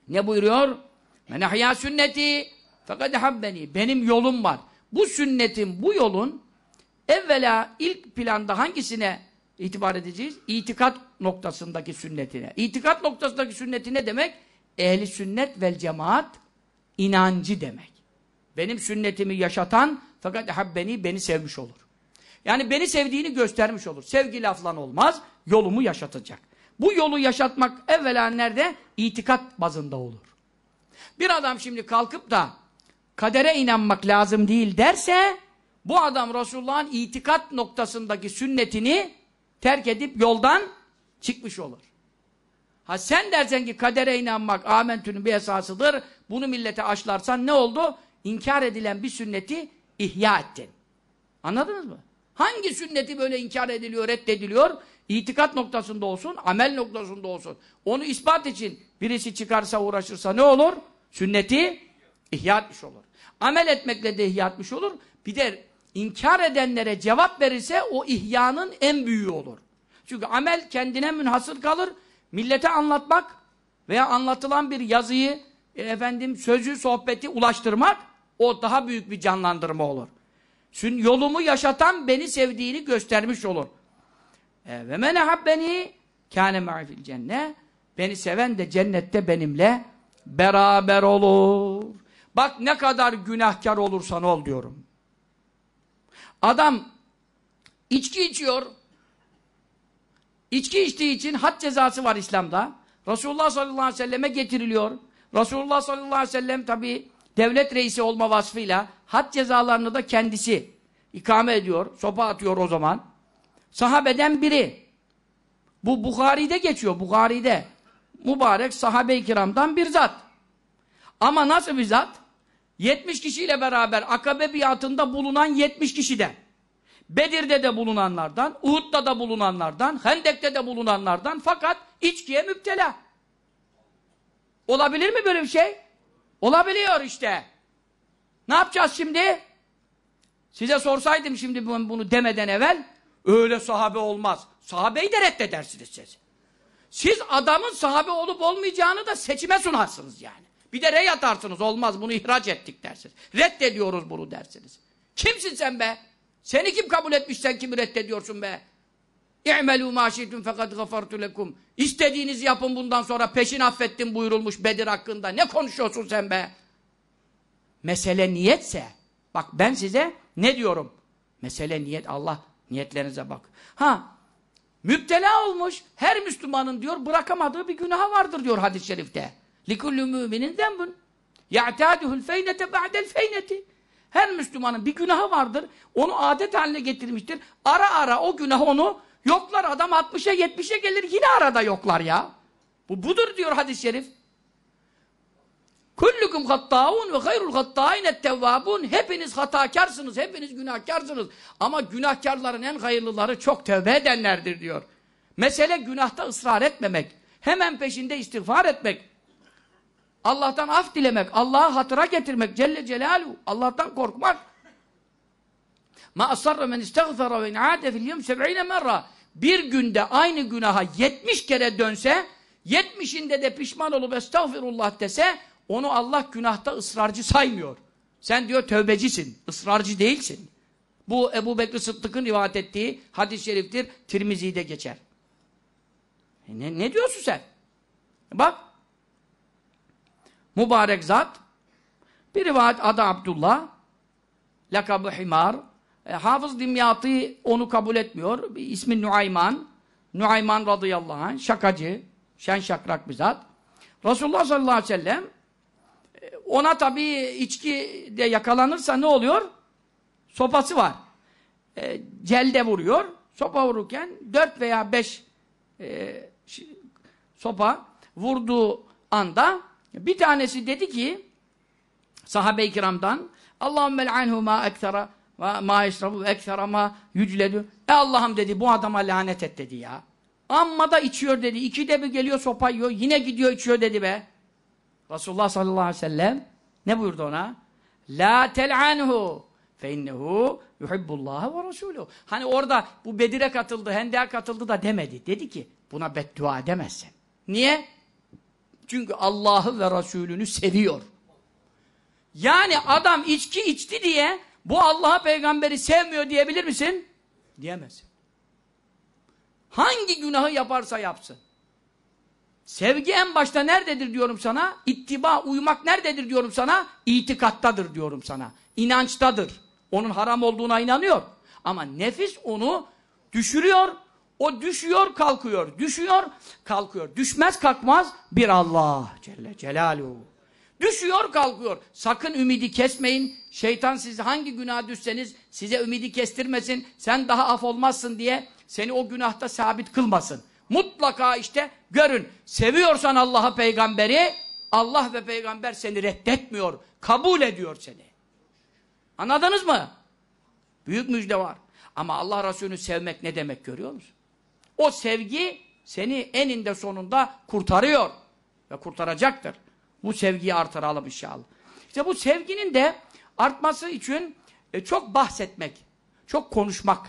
Ne buyuruyor? Men ahya sünneti fekad habbeni. Benim yolum var. Bu sünnetin, bu yolun evvela ilk planda hangisine itibar edeceğiz? İtikat noktasındaki sünnetine. İtikat noktasındaki sünneti ne demek? Ehli sünnet vel cemaat inancı demek. Benim sünnetimi yaşatan fakat habbeni beni sevmiş olur. Yani beni sevdiğini göstermiş olur. Sevgi laflan olmaz, yolumu yaşatacak. Bu yolu yaşatmak evvela nerede? İtikat bazında olur. Bir adam şimdi kalkıp da kadere inanmak lazım değil derse bu adam Resulullah'ın itikat noktasındaki sünnetini terk edip yoldan çıkmış olur. Ha sen dersen ki kadere inanmak amentünün bir esasıdır. Bunu millete aşlarsan ne oldu? İnkar edilen bir sünneti ihya ettin. Anladınız mı? Hangi sünneti böyle inkar ediliyor, reddediliyor? İtikat noktasında olsun, amel noktasında olsun. Onu ispat için birisi çıkarsa, uğraşırsa ne olur? Sünneti ihya etmiş olur. Amel etmekle de ihya etmiş olur. Bir de inkar edenlere cevap verirse o ihyanın en büyüğü olur. Çünkü amel kendine münhasır kalır. Millete anlatmak veya anlatılan bir yazıyı, e, efendim sözü, sohbeti ulaştırmak o daha büyük bir canlandırma olur. Çünkü yolumu yaşatan beni sevdiğini göstermiş olur. E, ve men beni kâne ma'fil cennet, beni seven de cennette benimle beraber olur. Bak ne kadar günahkar olursan ol diyorum. Adam içki içiyor. İçki içtiği için had cezası var İslam'da. Resulullah sallallahu aleyhi ve selleme getiriliyor. Resulullah sallallahu aleyhi ve sellem tabi devlet reisi olma vasfıyla had cezalarını da kendisi ikame ediyor. Sopa atıyor o zaman. Sahabeden biri. Bu Bukhari'de geçiyor. Bukhari'de. Mübarek sahabe-i kiramdan bir zat. Ama nasıl bir zat? 70 kişiyle beraber akabe biatında bulunan 70 kişiden. Bedir'de de bulunanlardan, Uhud'da da bulunanlardan, Hendek'te de bulunanlardan fakat içkiye müptela. Olabilir mi böyle bir şey? Olabiliyor işte. Ne yapacağız şimdi? Size sorsaydım şimdi bunu demeden evvel, öyle sahabe olmaz. Sahabeyi de reddedersiniz siz. Siz adamın sahabe olup olmayacağını da seçime sunarsınız yani. Bir de rey atarsınız, olmaz bunu ihraç ettik dersiniz. Reddediyoruz bunu dersiniz. Kimsin sen be? Seni kim kabul etmiş sen kimi reddediyorsun be? İ'melû mâ şi'tum fekad gafartu lekum. İstediğinizi yapın bundan sonra peşin affettim buyurulmuş Bedir hakkında. Ne konuşuyorsun sen be? Mesele niyetse. Bak ben size ne diyorum? Mesele niyet Allah niyetlerinize bak. Ha müptela olmuş her Müslümanın diyor bırakamadığı bir günaha vardır diyor hadis-i şerifte. لِكُلُّ مُؤْمِنِنْ ذَنْبٌ يَعْتَادُهُ الْفَيْنَةَ بَعْدَ الْفَيْنَةِ her Müslümanın bir günahı vardır. Onu adet haline getirmiştir. Ara ara o günah onu yoklar. Adam 60'a 70'e gelir yine arada yoklar ya. Bu budur diyor hadis-i şerif. Kullukum hattaun ve hayrul hattain ettevvabun. Hepiniz hatakarsınız, hepiniz günahkarsınız. Ama günahkarların en hayırlıları çok tövbe edenlerdir diyor. Mesele günahta ısrar etmemek. Hemen peşinde istiğfar etmek. Allah'tan af dilemek, Allah'ı hatıra getirmek Celle Celaluhu, Allah'tan korkmak. Ma asarra men istiğfara ve in'ade fil yevm 70 merra. Bir günde aynı günaha 70 kere dönse, 70'inde de pişman olup estağfirullah dese onu Allah günahta ısrarcı saymıyor. Sen diyor tövbecisin, ısrarcı değilsin. Bu Ebu Bekir Sıddık'ın rivayet ettiği hadis-i şeriftir, Tirmizi'de geçer. E ne, ne diyorsun sen? Bak, Mübarek zat. Bir rivayet adı Abdullah. Lakabı Himar. E, Hafız Dimyatı onu kabul etmiyor. ismi Nuayman. Nuayman radıyallahu anh. Şakacı. Şen şakrak bir zat. Resulullah sallallahu aleyhi ve sellem e, ona tabi içki de yakalanırsa ne oluyor? Sopası var. E, celde vuruyor. Sopa vururken dört veya beş e, sopa vurduğu anda bir tanesi dedi ki sahabe-i kiramdan Allahümme anhu ma ekthara ve ma eşrabu ekthara ma yücledü. E Allah'ım dedi bu adama lanet et dedi ya. Amma da içiyor dedi. İkide bir geliyor sopa yiyor. Yine gidiyor içiyor dedi be. Resulullah sallallahu aleyhi ve sellem ne buyurdu ona? La tel'anhu fe innehu yuhibbullah ve resulü. Hani orada bu Bedir'e katıldı, Hendek'e katıldı da demedi. Dedi ki buna beddua edemezsin. Niye? Çünkü Allah'ı ve Resulünü seviyor. Yani adam içki içti diye bu Allah'a peygamberi sevmiyor diyebilir misin? Diyemez. Hangi günahı yaparsa yapsın. Sevgi en başta nerededir diyorum sana? İttiba, uymak nerededir diyorum sana? İtikattadır diyorum sana. İnançtadır. Onun haram olduğuna inanıyor. Ama nefis onu düşürüyor o düşüyor kalkıyor, düşüyor kalkıyor. Düşmez kalkmaz bir Allah Celle Celaluhu. Düşüyor kalkıyor. Sakın ümidi kesmeyin. Şeytan siz hangi günah düşseniz size ümidi kestirmesin. Sen daha af olmazsın diye seni o günahta sabit kılmasın. Mutlaka işte görün. Seviyorsan Allah'a peygamberi Allah ve peygamber seni reddetmiyor. Kabul ediyor seni. Anladınız mı? Büyük müjde var. Ama Allah Resulü'nü sevmek ne demek görüyor musun? O sevgi seni eninde sonunda kurtarıyor ve kurtaracaktır. Bu sevgiyi artıralım inşallah. İşte bu sevginin de artması için e, çok bahsetmek, çok konuşmak,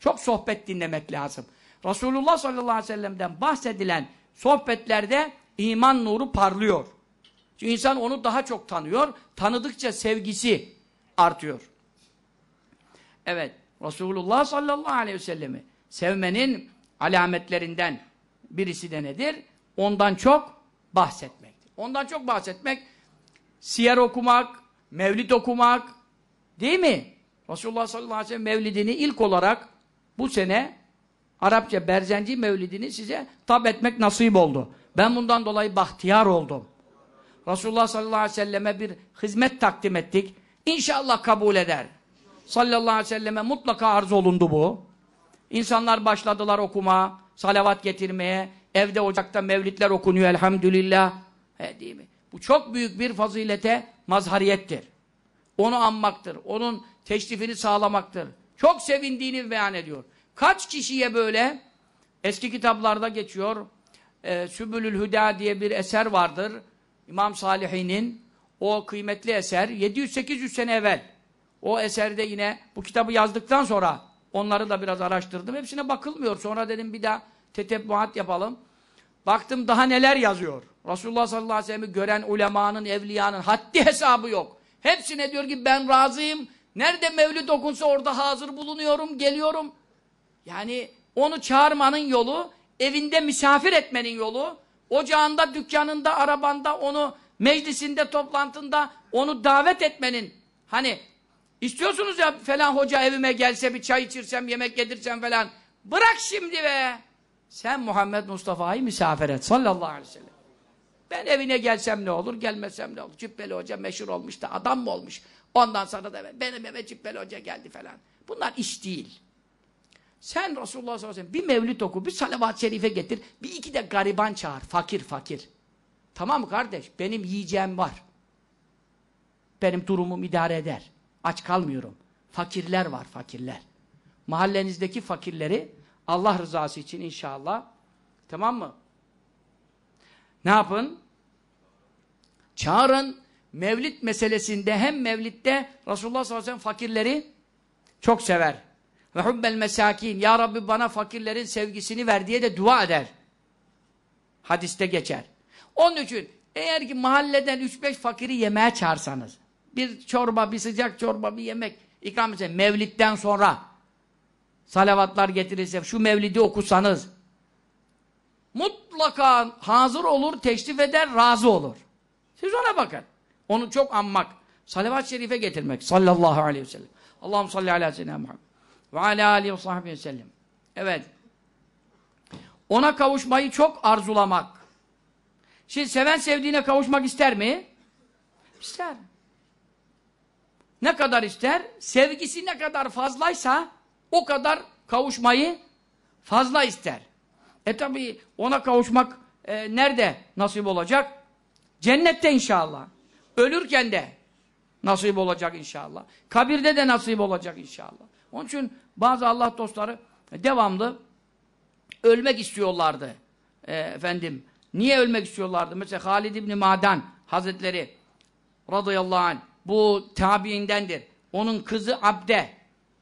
çok sohbet dinlemek lazım. Resulullah sallallahu aleyhi ve sellem'den bahsedilen sohbetlerde iman nuru parlıyor. Çünkü insan onu daha çok tanıyor. Tanıdıkça sevgisi artıyor. Evet. Resulullah sallallahu aleyhi ve sellemi sevmenin alametlerinden birisi de nedir? Ondan çok bahsetmek. Ondan çok bahsetmek, siyer okumak, mevlid okumak, değil mi? Resulullah sallallahu aleyhi ve sellem mevlidini ilk olarak bu sene Arapça Berzenci mevlidini size tab etmek nasip oldu. Ben bundan dolayı bahtiyar oldum. Resulullah sallallahu aleyhi ve selleme bir hizmet takdim ettik. İnşallah kabul eder. Sallallahu aleyhi ve selleme mutlaka arz olundu bu. İnsanlar başladılar okuma, salavat getirmeye. Evde ocakta mevlitler okunuyor elhamdülillah. He, değil mi? Bu çok büyük bir fazilete mazhariyettir. Onu anmaktır. Onun teşrifini sağlamaktır. Çok sevindiğini beyan ediyor. Kaç kişiye böyle eski kitaplarda geçiyor. E, Sübülül Hüda diye bir eser vardır. İmam Salih'inin o kıymetli eser 700-800 sene evvel. O eserde yine bu kitabı yazdıktan sonra Onları da biraz araştırdım. Hepsine bakılmıyor. Sonra dedim bir daha tetebbuat yapalım. Baktım daha neler yazıyor. Resulullah sallallahu aleyhi ve sellem'i gören ulemanın, evliyanın haddi hesabı yok. Hepsine diyor ki ben razıyım. Nerede mevlid okunsa orada hazır bulunuyorum, geliyorum. Yani onu çağırmanın yolu, evinde misafir etmenin yolu, ocağında, dükkanında, arabanda, onu meclisinde, toplantında onu davet etmenin, hani İstiyorsunuz ya falan hoca evime gelse bir çay içirsem, yemek yedirsem falan. Bırak şimdi be. Sen Muhammed Mustafa'yı misafir et sallallahu aleyhi ve sellem. Ben evine gelsem ne olur, gelmesem ne olur. Cübbeli Hoca meşhur olmuş da adam mı olmuş? Ondan sonra da benim eve Cübbeli Hoca geldi falan. Bunlar iş değil. Sen Resulullah sallallahu aleyhi ve sellem bir mevlüt oku, bir salavat-ı şerife getir, bir iki de gariban çağır, fakir fakir. Tamam kardeş, benim yiyeceğim var. Benim durumum idare eder. Aç kalmıyorum. Fakirler var fakirler. Mahallenizdeki fakirleri Allah rızası için inşallah tamam mı? Ne yapın? Çağırın. Mevlit meselesinde hem mevlidde Resulullah sallallahu aleyhi ve sellem fakirleri çok sever. Ve hubbel mesakin. Ya Rabbi bana fakirlerin sevgisini ver diye de dua eder. Hadiste geçer. Onun için eğer ki mahalleden 3-5 fakiri yemeğe çağırsanız bir çorba, bir sıcak çorba, bir yemek ikram etse mevlitten sonra salavatlar getirirse, şu mevlidi okusanız mutlaka hazır olur, teşrif eder, razı olur. Siz ona bakın. Onu çok anmak, salavat-ı şerife getirmek sallallahu aleyhi ve sellem. Allahum salli ala seyyidina Muhammed ve ala aleyhi ve sahbihi ve sellem. Evet. Ona kavuşmayı çok arzulamak. Şimdi seven sevdiğine kavuşmak ister mi? İster ne kadar ister? Sevgisi ne kadar fazlaysa o kadar kavuşmayı fazla ister. E tabi ona kavuşmak e, nerede nasip olacak? Cennette inşallah. Ölürken de nasip olacak inşallah. Kabirde de nasip olacak inşallah. Onun için bazı Allah dostları e, devamlı ölmek istiyorlardı. E, efendim, niye ölmek istiyorlardı? Mesela Halid İbni Madan Hazretleri radıyallahu anh bu tabiindendir. Onun kızı Abde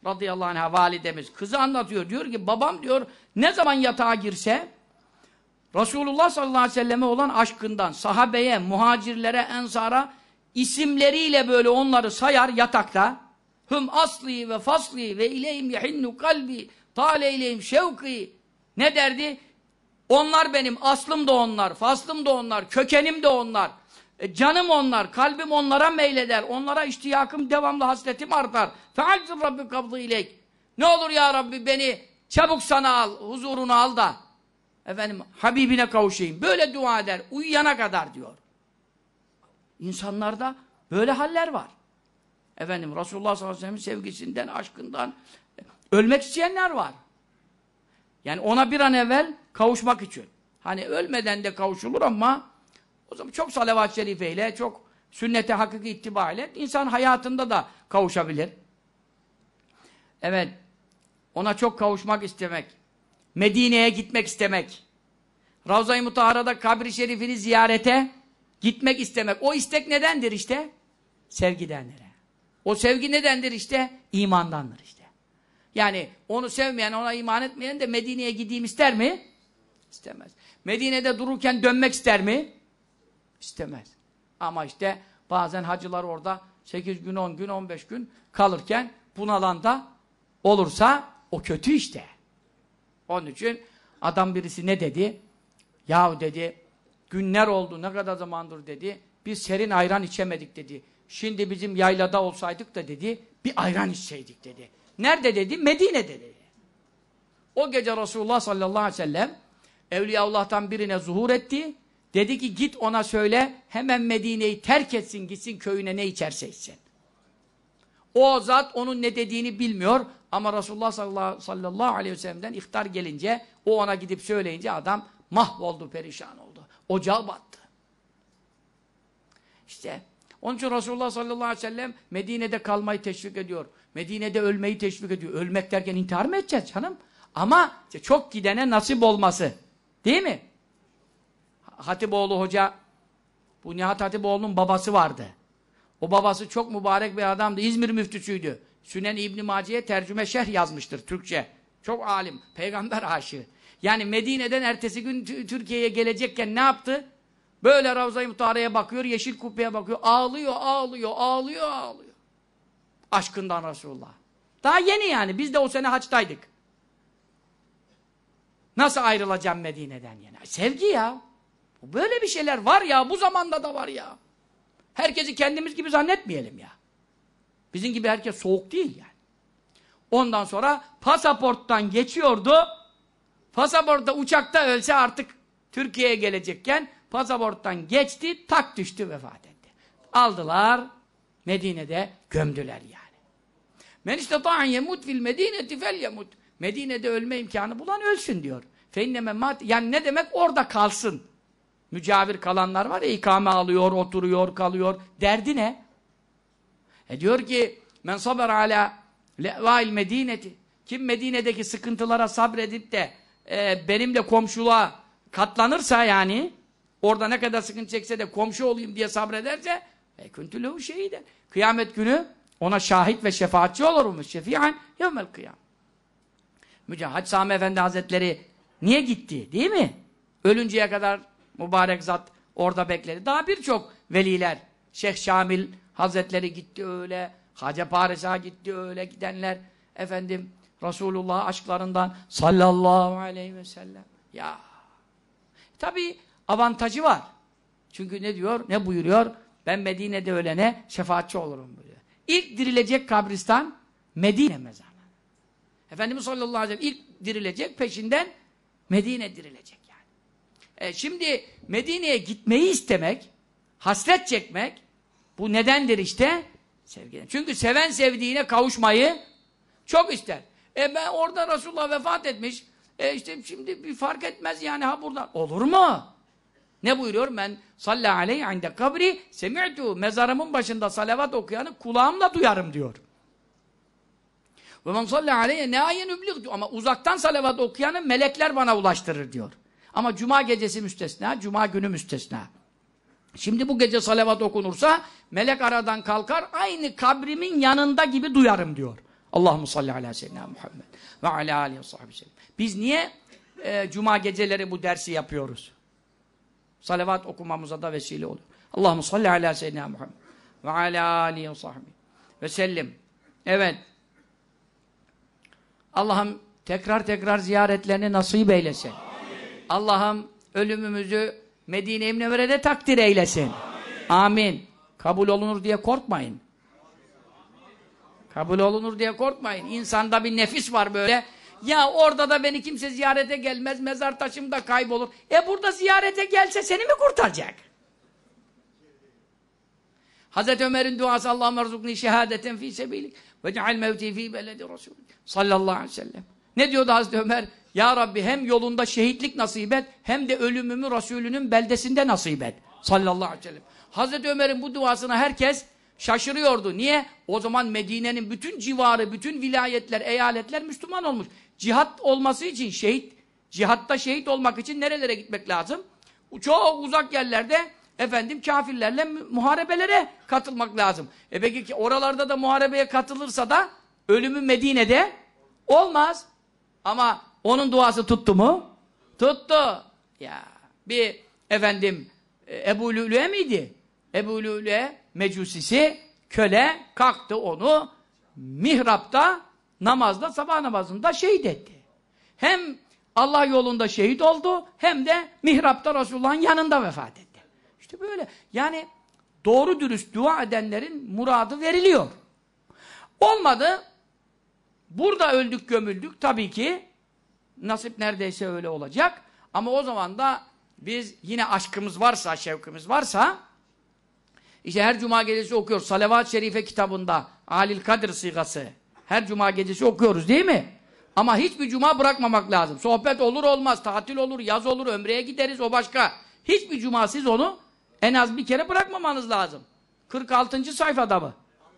radıyallahu anh'a validemiz. Kızı anlatıyor. Diyor ki babam diyor ne zaman yatağa girse Resulullah sallallahu aleyhi ve selleme olan aşkından sahabeye, muhacirlere, ensara isimleriyle böyle onları sayar yatakta. Hüm asli ve fasli ve ileyim yehinnu kalbi tale şevki. Ne derdi? Onlar benim aslım da onlar, faslım da onlar, kökenim de onlar. E, canım onlar, kalbim onlara meyleder. Onlara iştiyakım, devamlı hasretim artar. Fealcir Rabbim kabzı ilek. Ne olur ya Rabbi beni çabuk sana al, huzurunu al da efendim Habibine kavuşayım. Böyle dua eder. Uyuyana kadar diyor. İnsanlarda böyle haller var. Efendim Resulullah sallallahu aleyhi ve sellem'in sevgisinden, aşkından e, ölmek isteyenler var. Yani ona bir an evvel kavuşmak için. Hani ölmeden de kavuşulur ama o zaman çok salavat-ı şerifeyle, çok sünnete hakiki ittiba insan hayatında da kavuşabilir. Evet, ona çok kavuşmak istemek, Medine'ye gitmek istemek, Ravza-i Mutahara'da kabri şerifini ziyarete gitmek istemek. O istek nedendir işte? Sevgidenlere. O sevgi nedendir işte? İmandandır işte. Yani onu sevmeyen, ona iman etmeyen de Medine'ye gideyim ister mi? İstemez. Medine'de dururken dönmek ister mi? istemez. Ama işte bazen hacılar orada 8 gün, 10 gün, 15 gün kalırken bunalanda olursa o kötü işte. Onun için adam birisi ne dedi? Yahu dedi, günler oldu ne kadar zamandır dedi, biz serin ayran içemedik dedi. Şimdi bizim yaylada olsaydık da dedi, bir ayran içseydik dedi. Nerede dedi? medine dedi. O gece Resulullah sallallahu aleyhi ve sellem Evliyaullah'tan birine zuhur etti. Dedi ki git ona söyle hemen Medine'yi terk etsin gitsin köyüne ne içerse içsin. O zat onun ne dediğini bilmiyor ama Resulullah sallallahu aleyhi ve sellem'den ihtar gelince o ona gidip söyleyince adam mahvoldu perişan oldu. Ocağı battı. İşte onun için Resulullah sallallahu aleyhi ve sellem Medine'de kalmayı teşvik ediyor. Medine'de ölmeyi teşvik ediyor. Ölmek derken intihar mı edeceğiz canım? Ama işte çok gidene nasip olması. Değil mi? Hatipoğlu Hoca, bu Nihat Hatipoğlu'nun babası vardı. O babası çok mübarek bir adamdı. İzmir müftüsüydü. Sünen İbn Mace'ye tercüme şerh yazmıştır Türkçe. Çok alim, peygamber aşığı. Yani Medine'den ertesi gün Türkiye'ye gelecekken ne yaptı? Böyle Ravza-i Mutahara'ya bakıyor, Yeşil Kubbe'ye bakıyor. Ağlıyor, ağlıyor, ağlıyor, ağlıyor. Aşkından Resulullah. Daha yeni yani. Biz de o sene haçtaydık. Nasıl ayrılacağım Medine'den yani? Sevgi ya. Böyle bir şeyler var ya, bu zamanda da var ya. Herkesi kendimiz gibi zannetmeyelim ya. Bizim gibi herkes soğuk değil yani. Ondan sonra pasaporttan geçiyordu. Pasaportta uçakta ölse artık Türkiye'ye gelecekken pasaporttan geçti, tak düştü vefat etti. Aldılar, Medine'de gömdüler yani. Men istata'an yemut fil medineti fel yemut. Medine'de ölme imkanı bulan ölsün diyor. Feinneme mat yani ne demek orada kalsın mücavir kalanlar var ya ikame alıyor, oturuyor, kalıyor. Derdi ne? E diyor ki men saber ala levail medineti kim Medine'deki sıkıntılara sabredip de e, benimle komşuluğa katlanırsa yani orada ne kadar sıkıntı çekse de komşu olayım diye sabrederse e, küntülü şeyi de kıyamet günü ona şahit ve şefaatçi olurmuş şefi'an yevmel kıyam Mücahit Sami Efendi Hazretleri niye gitti değil mi? Ölünceye kadar Mübarek zat orada bekledi. Daha birçok veliler. Şeyh Şamil Hazretleri gitti öyle. Hacı Paris'a gitti öyle gidenler. Efendim Resulullah aşklarından sallallahu aleyhi ve sellem. Ya. Tabi avantajı var. Çünkü ne diyor? Ne buyuruyor? Ben Medine'de ölene şefaatçi olurum buyuruyor. İlk dirilecek kabristan Medine mezarı. Efendimiz sallallahu aleyhi ve sellem ilk dirilecek peşinden Medine dirilecek. E şimdi Medine'ye gitmeyi istemek, hasret çekmek bu nedendir işte? Sevgiden. Çünkü seven sevdiğine kavuşmayı çok ister. E ben orada Resulullah vefat etmiş. E işte şimdi bir fark etmez yani ha buradan. Olur mu? Ne buyuruyor? Ben sallallahu aleyhi inde kabri semi'tu mezarımın başında salavat okuyanı kulağımla duyarım diyor. Ve men sallallahu aleyhi nâyen übligtu ama uzaktan salavat okuyanı melekler bana ulaştırır diyor. Ama cuma gecesi müstesna, cuma günü müstesna. Şimdi bu gece salavat okunursa melek aradan kalkar aynı kabrimin yanında gibi duyarım diyor. Allahu salli ala seyyidina Muhammed ve ala alihi sahbihi sellem. Biz niye e, cuma geceleri bu dersi yapıyoruz? Salavat okumamıza da vesile olur. Allahu salli ala seyyidina Muhammed ve ala alihi sahbihi ve sellem. Evet. Allah'ım tekrar tekrar ziyaretlerini nasip eylesin. Allah'ım ölümümüzü Medine-i Emnevere'de takdir eylesin. Amin. Amin. Kabul olunur diye korkmayın. Kabul olunur diye korkmayın. İnsanda bir nefis var böyle. Ya orada da beni kimse ziyarete gelmez, mezar taşım da kaybolur. E burada ziyarete gelse seni mi kurtaracak? Hazreti Ömer'in duası Allah'ım erzukni şehadeten fi sebilik ve ceal mevti fi beledi Resulü sallallahu aleyhi ve sellem. Ne diyordu Hazreti Ömer? Ya Rabbi hem yolunda şehitlik nasip et hem de ölümümü Resulünün beldesinde nasip et. Sallallahu aleyhi ve sellem. Hazreti Ömer'in bu duasına herkes şaşırıyordu. Niye? O zaman Medine'nin bütün civarı, bütün vilayetler, eyaletler Müslüman olmuş. Cihat olması için şehit, cihatta şehit olmak için nerelere gitmek lazım? Çok uzak yerlerde efendim kafirlerle muharebelere katılmak lazım. E peki oralarda da muharebeye katılırsa da ölümü Medine'de olmaz. Ama onun duası tuttu mu? Tuttu. Ya bir efendim e, Ebu Lülü'e miydi? Ebu Lülü'e mecusisi köle kalktı onu mihrapta namazda sabah namazında şehit etti. Hem Allah yolunda şehit oldu hem de mihrapta Resulullah'ın yanında vefat etti. İşte böyle. Yani doğru dürüst dua edenlerin muradı veriliyor. Olmadı. Burada öldük gömüldük tabii ki Nasip neredeyse öyle olacak. Ama o zaman da biz yine aşkımız varsa, şevkimiz varsa işte her cuma gecesi okuyoruz. Salavat-ı Şerife kitabında Alil Kadir sigası. Her cuma gecesi okuyoruz değil mi? Ama hiçbir cuma bırakmamak lazım. Sohbet olur olmaz, tatil olur, yaz olur, ömreye gideriz o başka. Hiçbir cuma siz onu en az bir kere bırakmamanız lazım. 46. sayfada mı?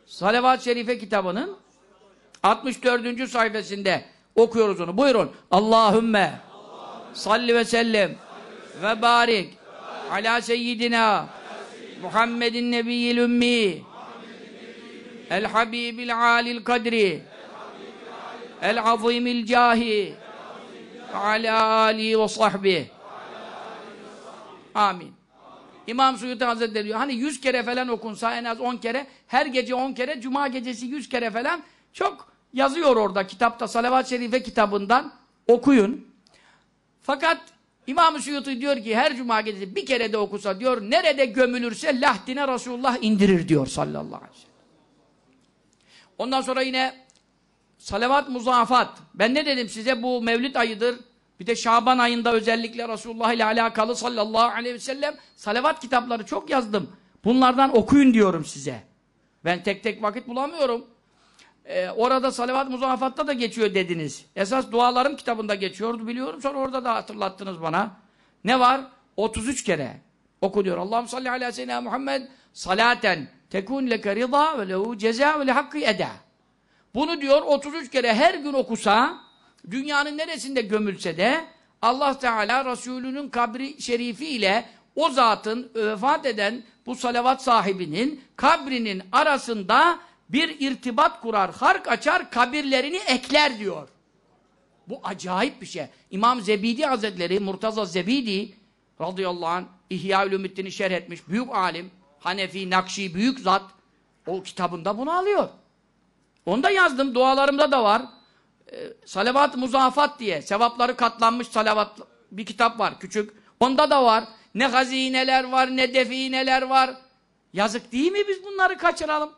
Salavat-ı Şerife kitabının 64. sayfasında Okuyoruz onu. Buyurun. Allahümme salli ve sellim ve barik ala seyyidina Muhammedin nebiyyil ümmi el habibil alil kadri el azimil cahi ala ali ve sahbihi amin İmam Suyuti Hazretleri diyor hani yüz kere falan okunsa en az on kere her gece on kere cuma gecesi yüz kere falan çok Yazıyor orada kitapta Salavat-ı Şerife kitabından okuyun. Fakat İmam-ı Suyuti diyor ki her cuma gecesi bir kere de okusa diyor nerede gömülürse lahdine Resulullah indirir diyor sallallahu aleyhi ve sellem. Ondan sonra yine salavat Muzafat. Ben ne dedim size bu mevlid ayıdır. Bir de Şaban ayında özellikle Resulullah ile alakalı sallallahu aleyhi ve sellem salavat kitapları çok yazdım. Bunlardan okuyun diyorum size. Ben tek tek vakit bulamıyorum e, orada salavat-ı da geçiyor dediniz. Esas dualarım kitabında geçiyordu biliyorum. Sonra orada da hatırlattınız bana. Ne var? 33 kere okunuyor. Allah'ım salli ala seyyidina Muhammed salaten tekun leke rida ve lehu ceza ve le hakkı eda. Bunu diyor 33 kere her gün okusa dünyanın neresinde gömülse de Allah Teala Resulünün kabri şerifi ile o zatın vefat eden bu salavat sahibinin kabrinin arasında bir irtibat kurar, hark açar, kabirlerini ekler diyor. Bu acayip bir şey. İmam Zebidi Hazretleri, Murtaza Zebidi radıyallahu anh, İhya-ül Ümittin'i şerh etmiş, büyük alim, Hanefi, Nakşi, büyük zat, o kitabında bunu alıyor. Onu da yazdım, dualarımda da var. E, ee, salavat Muzafat diye, sevapları katlanmış salavat bir kitap var, küçük. Onda da var. Ne hazineler var, ne defineler var. Yazık değil mi biz bunları kaçıralım?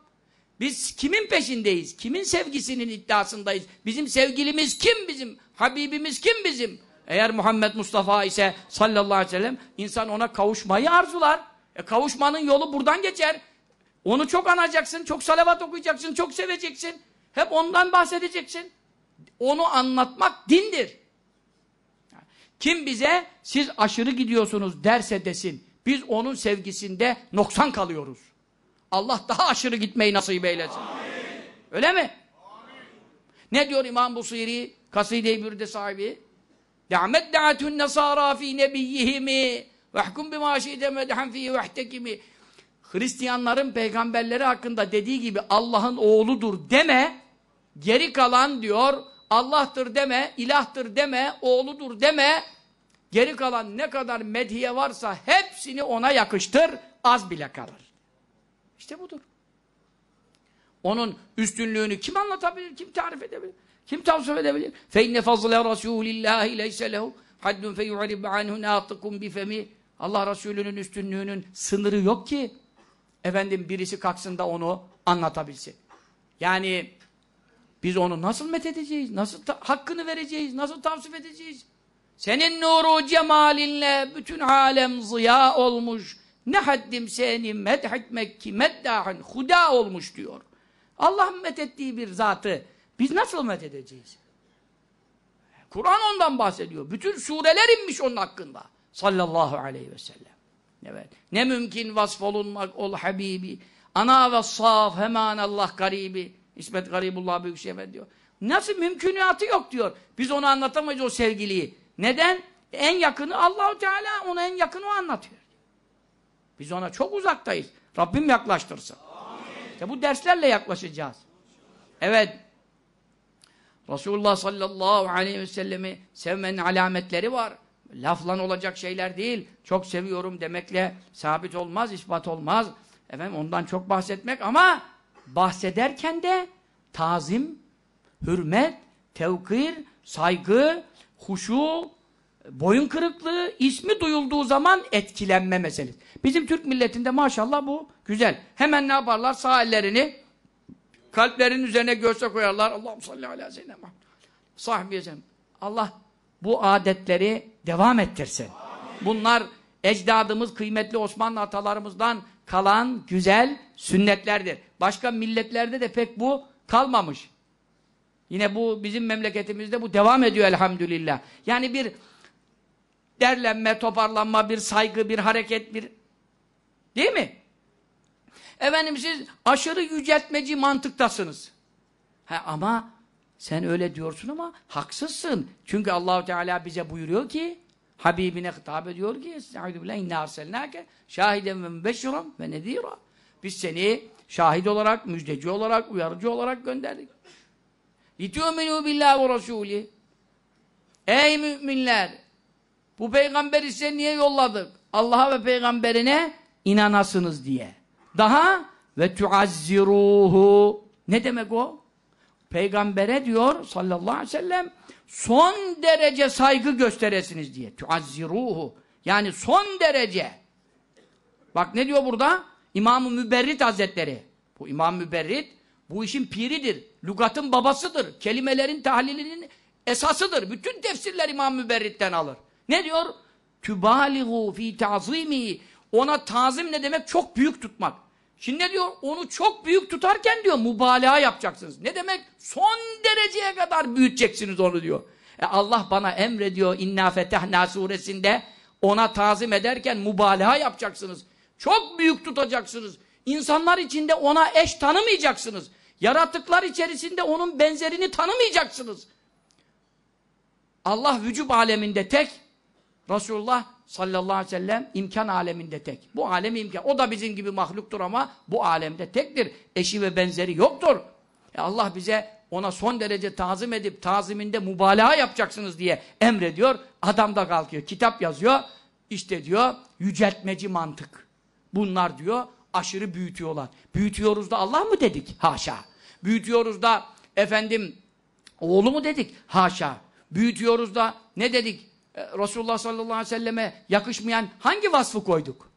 Biz kimin peşindeyiz? Kimin sevgisinin iddiasındayız? Bizim sevgilimiz kim bizim? Habibimiz kim bizim? Eğer Muhammed Mustafa ise sallallahu aleyhi ve sellem insan ona kavuşmayı arzular. E kavuşmanın yolu buradan geçer. Onu çok anacaksın, çok salavat okuyacaksın, çok seveceksin. Hep ondan bahsedeceksin. Onu anlatmak dindir. Kim bize siz aşırı gidiyorsunuz derse desin. Biz onun sevgisinde noksan kalıyoruz. Allah daha aşırı gitmeyi nasip eylesin. Amin. Öyle mi? Amin. Ne diyor İmam Busiri, Kaside-i Bürde sahibi? De'amet de'atun nesara fi nebiyyihimi vehkum bima şi'te medhan fihi vehtekimi Hristiyanların peygamberleri hakkında dediği gibi Allah'ın oğludur deme geri kalan diyor Allah'tır deme, ilahtır deme, oğludur deme geri kalan ne kadar medhiye varsa hepsini ona yakıştır az bile kalır. İşte budur. Onun üstünlüğünü kim anlatabilir, kim tarif edebilir, kim tavsif edebilir? فَاِنَّ فَضْلَ رَسُولِ اللّٰهِ لَيْسَ لَهُ حَدٌ فَيُعَرِبْ عَنْهُ نَاطِقٌ بِفَمِ Allah Resulü'nün üstünlüğünün sınırı yok ki efendim birisi kalksın da onu anlatabilsin. Yani biz onu nasıl methedeceğiz? Nasıl hakkını vereceğiz? Nasıl tavsif edeceğiz? Senin nuru cemalinle bütün alem ziya olmuş, ne haddim seni medhikmek ki meddahan huda olmuş diyor. Allah'ın methettiği bir zatı biz nasıl methedeceğiz? Kur'an ondan bahsediyor. Bütün sureler inmiş onun hakkında. Sallallahu aleyhi ve sellem. Evet. Ne mümkün vasf olunmak ol Habibi. Ana ve saf hemen Allah garibi. İsmet Garibullah Büyükşehir şey diyor. Nasıl mümkünatı yok diyor. Biz onu anlatamayız o sevgiliyi. Neden? En yakını Allahu Teala onu en yakını o anlatıyor. Biz ona çok uzaktayız. Rabbim yaklaştırsın. Amin. İşte bu derslerle yaklaşacağız. Evet. Resulullah sallallahu aleyhi ve sellemi sevmenin alametleri var. Laflan olacak şeyler değil. Çok seviyorum demekle sabit olmaz, ispat olmaz. Efendim ondan çok bahsetmek ama bahsederken de tazim, hürmet, tevkir, saygı, huşu, boyun kırıklığı ismi duyulduğu zaman etkilenme meselesi. Bizim Türk milletinde maşallah bu güzel. Hemen ne yaparlar? Sağ ellerini kalplerin üzerine göğse koyarlar. Allah'ım salli ala zeynep. Sahbiye Allah bu adetleri devam ettirsin. Bunlar ecdadımız, kıymetli Osmanlı atalarımızdan kalan güzel sünnetlerdir. Başka milletlerde de pek bu kalmamış. Yine bu bizim memleketimizde bu devam ediyor elhamdülillah. Yani bir derlenme, toparlanma, bir saygı, bir hareket, bir... Değil mi? Efendim siz aşırı yüceltmeci mantıktasınız. Ha, ama sen öyle diyorsun ama haksızsın. Çünkü Allahu Teala bize buyuruyor ki Habibine hitap ediyor ki Estaizu billah inna arselnake şahiden ve mübeşşiran ve nedira. Biz seni şahit olarak, müjdeci olarak, uyarıcı olarak gönderdik. لِتُؤْمِنُوا ve وَرَسُولِ Ey müminler! Bu peygamberi size niye yolladık? Allah'a ve peygamberine inanasınız diye. Daha ve tuazziruhu. Ne demek o? Peygambere diyor sallallahu aleyhi ve sellem son derece saygı gösteresiniz diye. Tuazziruhu. Yani son derece. Bak ne diyor burada? İmam-ı Müberrit Hazretleri. Bu İmam Müberrit bu işin piridir. Lugatın babasıdır. Kelimelerin tahlilinin esasıdır. Bütün tefsirler İmam Müberrit'ten alır. Ne diyor? Tübaliğu fi tazimi. Ona tazim ne demek? Çok büyük tutmak. Şimdi ne diyor? Onu çok büyük tutarken diyor mübalağa yapacaksınız. Ne demek? Son dereceye kadar büyüteceksiniz onu diyor. E Allah bana emrediyor İnna Fetehna suresinde ona tazim ederken mübalağa yapacaksınız. Çok büyük tutacaksınız. İnsanlar içinde ona eş tanımayacaksınız. Yaratıklar içerisinde onun benzerini tanımayacaksınız. Allah vücub aleminde tek, Resulullah sallallahu aleyhi ve sellem imkan aleminde tek. Bu alemi imkan. O da bizim gibi mahluktur ama bu alemde tektir. Eşi ve benzeri yoktur. E Allah bize ona son derece tazim edip taziminde mübalağa yapacaksınız diye emrediyor. Adam da kalkıyor. Kitap yazıyor. İşte diyor yüceltmeci mantık. Bunlar diyor aşırı büyütüyorlar. Büyütüyoruz da Allah mı dedik? Haşa. Büyütüyoruz da efendim oğlu mu dedik? Haşa. Büyütüyoruz da ne dedik? E, Resulullah sallallahu aleyhi ve selleme yakışmayan hangi vasfı koyduk?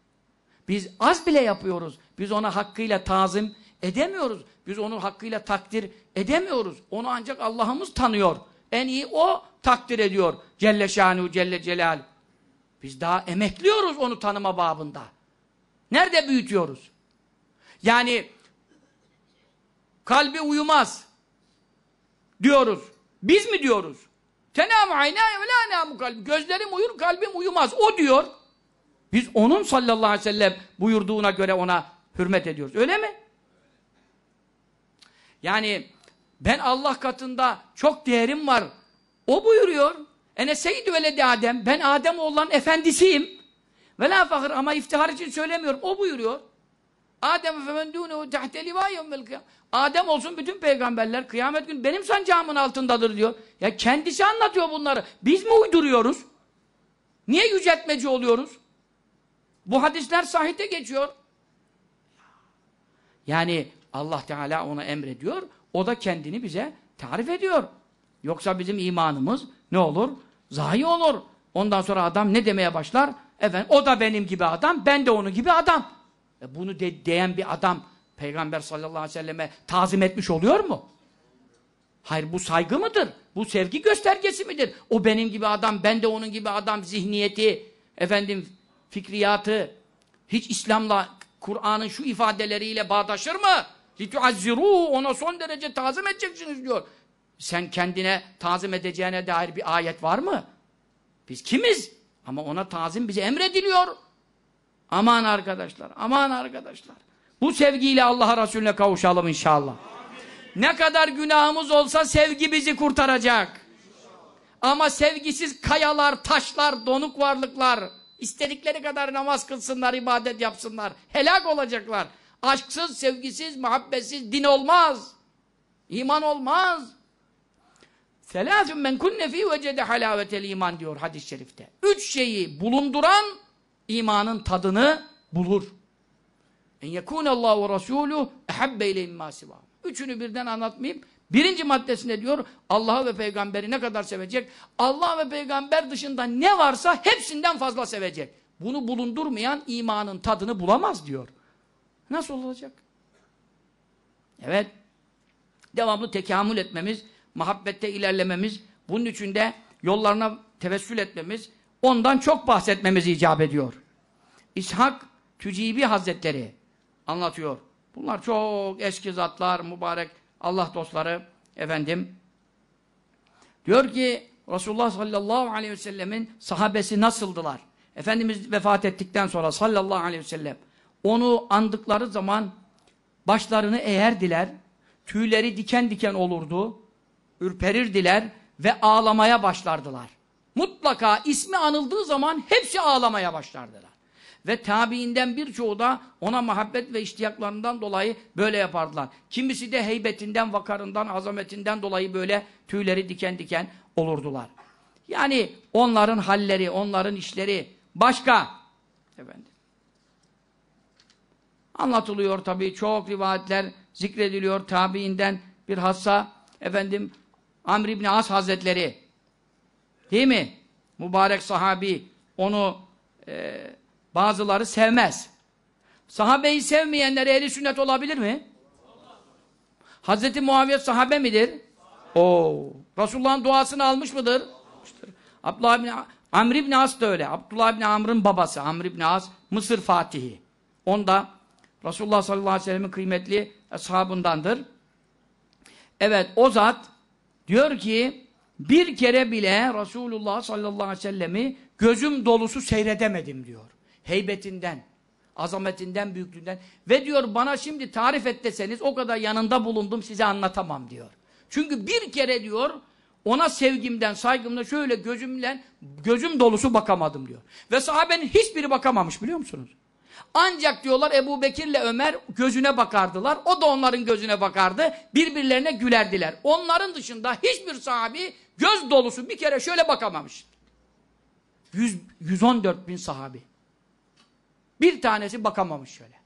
Biz az bile yapıyoruz. Biz ona hakkıyla tazim edemiyoruz. Biz onu hakkıyla takdir edemiyoruz. Onu ancak Allah'ımız tanıyor. En iyi o takdir ediyor. Celle şanu celle celal. Biz daha emekliyoruz onu tanıma babında. Nerede büyütüyoruz? Yani kalbi uyumaz diyoruz. Biz mi diyoruz? Tenâmu aynâye ve lâ nâmu kalbim. Gözlerim uyur, kalbim uyumaz. O diyor. Biz onun sallallahu aleyhi ve sellem buyurduğuna göre ona hürmet ediyoruz. Öyle mi? Yani ben Allah katında çok değerim var. O buyuruyor. Ene seyyidü veledi Adem. Ben Adem oğlan efendisiyim. Ve la fakir ama iftihar için söylemiyorum. O buyuruyor. Adem ve men dûnehu tehte livâyevmel Adem olsun bütün peygamberler kıyamet gün benim sancağımın altındadır diyor. Ya kendisi anlatıyor bunları. Biz mi uyduruyoruz? Niye yüceltmeci oluyoruz? Bu hadisler sahite geçiyor. Yani Allah Teala ona emrediyor. O da kendini bize tarif ediyor. Yoksa bizim imanımız ne olur? Zayi olur. Ondan sonra adam ne demeye başlar? Efendim o da benim gibi adam, ben de onun gibi adam. E bunu de, diyen bir adam Peygamber sallallahu aleyhi ve selleme tazim etmiş oluyor mu? Hayır bu saygı mıdır? Bu sevgi göstergesi midir? O benim gibi adam, ben de onun gibi adam zihniyeti, efendim fikriyatı hiç İslam'la Kur'an'ın şu ifadeleriyle bağdaşır mı? Lituazziru ona son derece tazim edeceksiniz diyor. Sen kendine tazim edeceğine dair bir ayet var mı? Biz kimiz? Ama ona tazim bize emrediliyor. Aman arkadaşlar, aman arkadaşlar. Bu sevgiyle Allah'a Resulüne kavuşalım inşallah. Ne kadar günahımız olsa sevgi bizi kurtaracak. Ama sevgisiz kayalar, taşlar, donuk varlıklar, istedikleri kadar namaz kılsınlar, ibadet yapsınlar, helak olacaklar. Aşksız, sevgisiz, muhabbetsiz din olmaz. İman olmaz. Selâfün men kunne fî vecede halâvetel iman diyor hadis-i şerifte. Üç şeyi bulunduran imanın tadını bulur. En yekûne Allah ve Resulü ehabbe ile immasivâ. Üçünü birden anlatmayayım. Birinci maddesinde diyor Allah'ı ve peygamberi ne kadar sevecek? Allah ve peygamber dışında ne varsa hepsinden fazla sevecek. Bunu bulundurmayan imanın tadını bulamaz diyor. Nasıl olacak? Evet. Devamlı tekamül etmemiz, muhabbette ilerlememiz, bunun için de yollarına tevessül etmemiz, Ondan çok bahsetmemiz icap ediyor. İshak Tücibi Hazretleri anlatıyor. Bunlar çok eski zatlar, mübarek Allah dostları efendim. Diyor ki Resulullah sallallahu aleyhi ve sellemin sahabesi nasıldılar? Efendimiz vefat ettikten sonra sallallahu aleyhi ve sellem onu andıkları zaman başlarını eğerdiler, tüyleri diken diken olurdu, ürperirdiler ve ağlamaya başlardılar mutlaka ismi anıldığı zaman hepsi ağlamaya başlardılar. Ve tabiinden birçoğu da ona muhabbet ve iştiyaklarından dolayı böyle yapardılar. Kimisi de heybetinden, vakarından, azametinden dolayı böyle tüyleri diken diken olurdular. Yani onların halleri, onların işleri başka. Efendim. Anlatılıyor tabii çok rivayetler zikrediliyor tabiinden bir hassa efendim Amr İbni As Hazretleri Değil mi? Mübarek sahabi onu e, bazıları sevmez. Sahabeyi sevmeyenler ehli sünnet olabilir mi? Hazreti Muaviye sahabe midir? O Resulullah'ın duasını almış mıdır? Almıştır. Abdullah bin Amr ibn As da öyle. Abdullah bin Amr'ın babası Amr ibn As Mısır fatihi. Onda Resulullah sallallahu aleyhi ve sellem'in kıymetli ashabındandır. Evet o zat diyor ki bir kere bile Resulullah sallallahu aleyhi ve sellemi gözüm dolusu seyredemedim diyor. Heybetinden, azametinden, büyüklüğünden. Ve diyor bana şimdi tarif et deseniz o kadar yanında bulundum size anlatamam diyor. Çünkü bir kere diyor ona sevgimden, saygımdan şöyle gözümle, gözüm dolusu bakamadım diyor. Ve sahabenin hiçbiri bakamamış biliyor musunuz? Ancak diyorlar Ebu Bekir'le Ömer gözüne bakardılar. O da onların gözüne bakardı. Birbirlerine gülerdiler. Onların dışında hiçbir sahabi Göz dolusu bir kere şöyle bakamamış. 100, 114 bin sahabi. Bir tanesi bakamamış şöyle.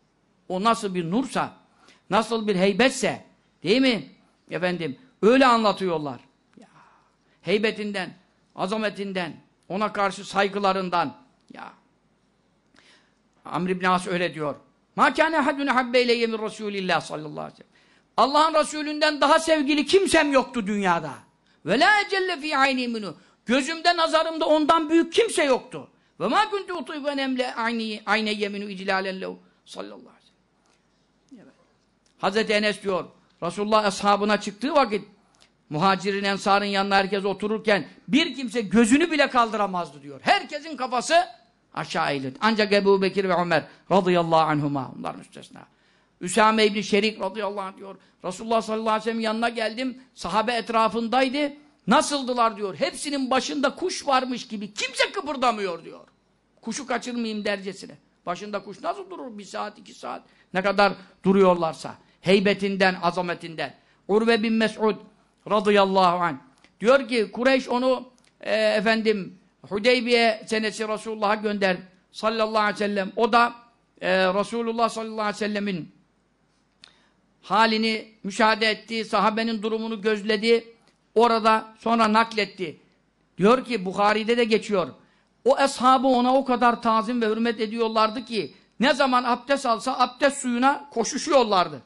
O nasıl bir nursa, nasıl bir heybetse, değil mi? Efendim, öyle anlatıyorlar. Ya, heybetinden, azametinden, ona karşı saygılarından. Ya. Amr ibn As öyle diyor. Ma kâne hadüne habbeyleyye min Resulillah sallallahu aleyhi ve sellem. Allah'ın Resulünden daha sevgili kimsem yoktu dünyada. Ve la celle fi ayni minu. Gözümde nazarımda ondan büyük kimse yoktu. Ve ma kuntu utiben emle ayni ayne yeminu iclalen lev sallallahu aleyhi ve sellem. Evet. Hazreti Enes diyor. Resulullah ashabına çıktığı vakit muhacirin ensarın yanına herkes otururken bir kimse gözünü bile kaldıramazdı diyor. Herkesin kafası aşağı eğildi. Ancak Ebu Bekir ve Ömer radıyallahu anhuma onların üstesine. Üsame İbni Şerik radıyallahu anh diyor. Resulullah sallallahu aleyhi ve sellem yanına geldim. Sahabe etrafındaydı. Nasıldılar diyor. Hepsinin başında kuş varmış gibi. Kimse kıpırdamıyor diyor. Kuşu kaçırmayayım dercesine. Başında kuş nasıl durur? Bir saat, iki saat. Ne kadar duruyorlarsa. Heybetinden, azametinden. Urve bin Mes'ud radıyallahu anh. Diyor ki Kureyş onu e, efendim Hudeybiye senesi Resulullah'a gönder sallallahu aleyhi ve sellem. O da e, Resulullah sallallahu aleyhi ve sellemin halini müşahede etti, sahabenin durumunu gözledi, orada sonra nakletti. Diyor ki Bukhari'de de geçiyor. O eshabı ona o kadar tazim ve hürmet ediyorlardı ki ne zaman abdest alsa abdest suyuna koşuşuyorlardı.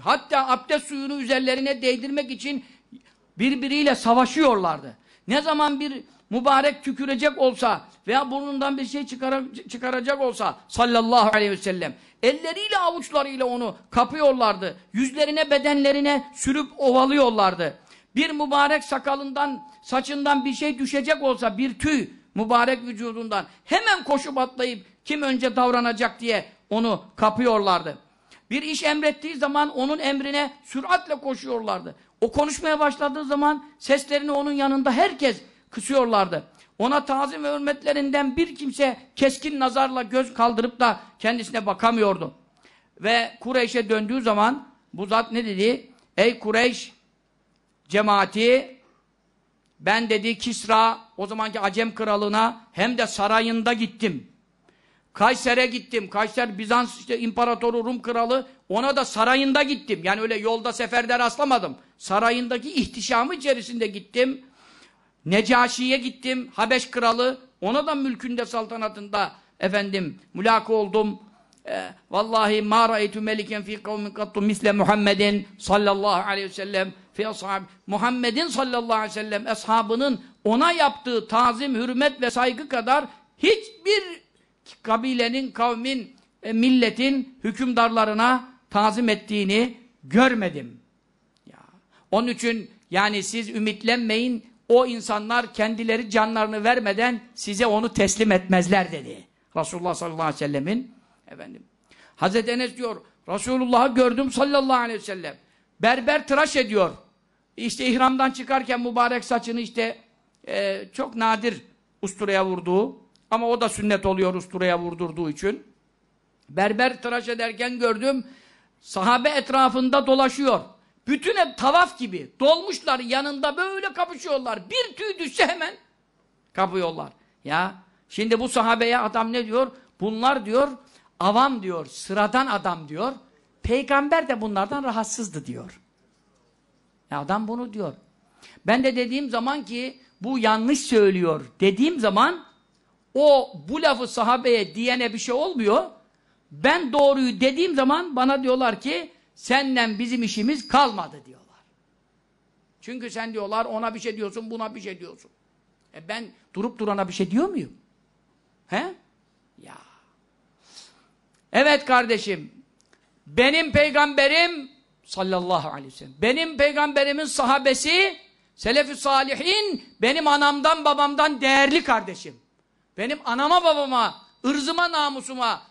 Hatta abdest suyunu üzerlerine değdirmek için birbiriyle savaşıyorlardı. Ne zaman bir mübarek tükürecek olsa veya burnundan bir şey çıkaracak olsa sallallahu aleyhi ve sellem elleriyle avuçlarıyla onu kapıyorlardı. Yüzlerine bedenlerine sürüp ovalıyorlardı. Bir mübarek sakalından saçından bir şey düşecek olsa bir tüy mübarek vücudundan hemen koşup atlayıp kim önce davranacak diye onu kapıyorlardı. Bir iş emrettiği zaman onun emrine süratle koşuyorlardı. O konuşmaya başladığı zaman seslerini onun yanında herkes kısıyorlardı. Ona tazim ve hürmetlerinden bir kimse keskin nazarla göz kaldırıp da kendisine bakamıyordu. Ve Kureyş'e döndüğü zaman bu zat ne dedi? Ey Kureyş cemaati ben dedi Kisra o zamanki Acem kralına hem de sarayında gittim. Kayser'e gittim. Kayser Bizans işte imparatoru Rum kralı. Ona da sarayında gittim. Yani öyle yolda seferde rastlamadım. Sarayındaki ihtişamı içerisinde gittim. Necaşi'ye gittim. Habeş kralı. Ona da mülkünde saltanatında efendim mülaka oldum. E, vallahi ma ra'eytu meliken fi kavmin kattu misle Muhammedin sallallahu aleyhi ve sellem fi ashab Muhammed'in sallallahu aleyhi ve sellem eshabının ona yaptığı tazim, hürmet ve saygı kadar hiçbir kabilenin, kavmin, e, milletin hükümdarlarına tazim ettiğini görmedim. Ya. Onun için yani siz ümitlenmeyin, o insanlar kendileri canlarını vermeden size onu teslim etmezler dedi. Resulullah sallallahu aleyhi ve sellemin efendim. Hazreti Enes diyor, Resulullah'ı gördüm sallallahu aleyhi ve sellem. Berber tıraş ediyor. İşte ihramdan çıkarken mübarek saçını işte e, çok nadir usturaya vurduğu ama o da sünnet oluyor usturaya vurdurduğu için. Berber tıraş ederken gördüm sahabe etrafında dolaşıyor. Bütün hep tavaf gibi dolmuşlar yanında böyle kapışıyorlar. Bir tüy düşse hemen kapıyorlar. Ya şimdi bu sahabeye adam ne diyor? Bunlar diyor avam diyor, sıradan adam diyor. Peygamber de bunlardan rahatsızdı diyor. Ya adam bunu diyor. Ben de dediğim zaman ki bu yanlış söylüyor dediğim zaman o bu lafı sahabeye diyene bir şey olmuyor. Ben doğruyu dediğim zaman bana diyorlar ki senden bizim işimiz kalmadı diyorlar. Çünkü sen diyorlar ona bir şey diyorsun buna bir şey diyorsun. E ben durup durana bir şey diyor muyum? He? Ya. Evet kardeşim. Benim peygamberim sallallahu aleyhi ve sellem. Benim peygamberimin sahabesi selef salihin benim anamdan babamdan değerli kardeşim benim anama babama, ırzıma namusuma,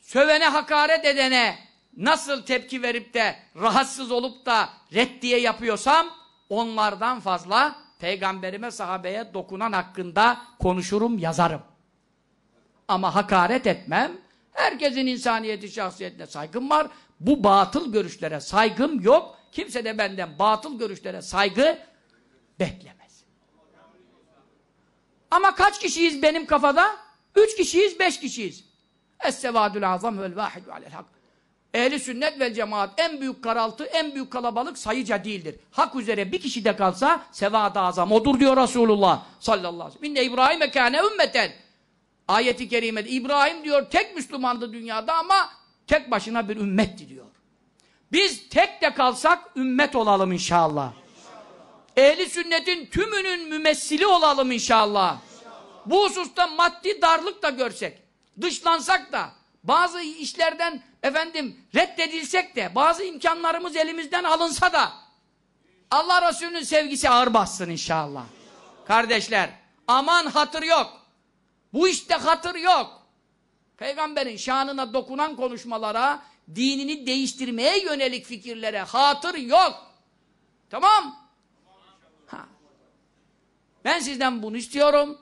sövene hakaret edene nasıl tepki verip de rahatsız olup da reddiye yapıyorsam onlardan fazla peygamberime sahabeye dokunan hakkında konuşurum yazarım. Ama hakaret etmem. Herkesin insaniyeti şahsiyetine saygım var. Bu batıl görüşlere saygım yok. Kimse de benden batıl görüşlere saygı bekleme. Ama kaç kişiyiz benim kafada? Üç kişiyiz, beş kişiyiz. Es-sevadül azam vel vahidu alel hak. Ehli sünnet vel cemaat en büyük karaltı, en büyük kalabalık sayıca değildir. Hak üzere bir kişi de kalsa sevad azam odur diyor Resulullah sallallahu aleyhi ve sellem. İnne İbrahim'e kâne ümmeten. Ayeti kerimede İbrahim diyor tek Müslümandı dünyada ama tek başına bir ümmetti diyor. Biz tek de kalsak ümmet olalım inşallah. Ehli sünnetin tümünün mümessili olalım inşallah. Bu hususta maddi darlık da görsek, dışlansak da, bazı işlerden efendim reddedilsek de, bazı imkanlarımız elimizden alınsa da, Allah Resulü'nün sevgisi ağır bassın inşallah. inşallah. Kardeşler, aman hatır yok. Bu işte hatır yok. Peygamberin şanına dokunan konuşmalara, dinini değiştirmeye yönelik fikirlere hatır yok. Tamam ben sizden bunu istiyorum.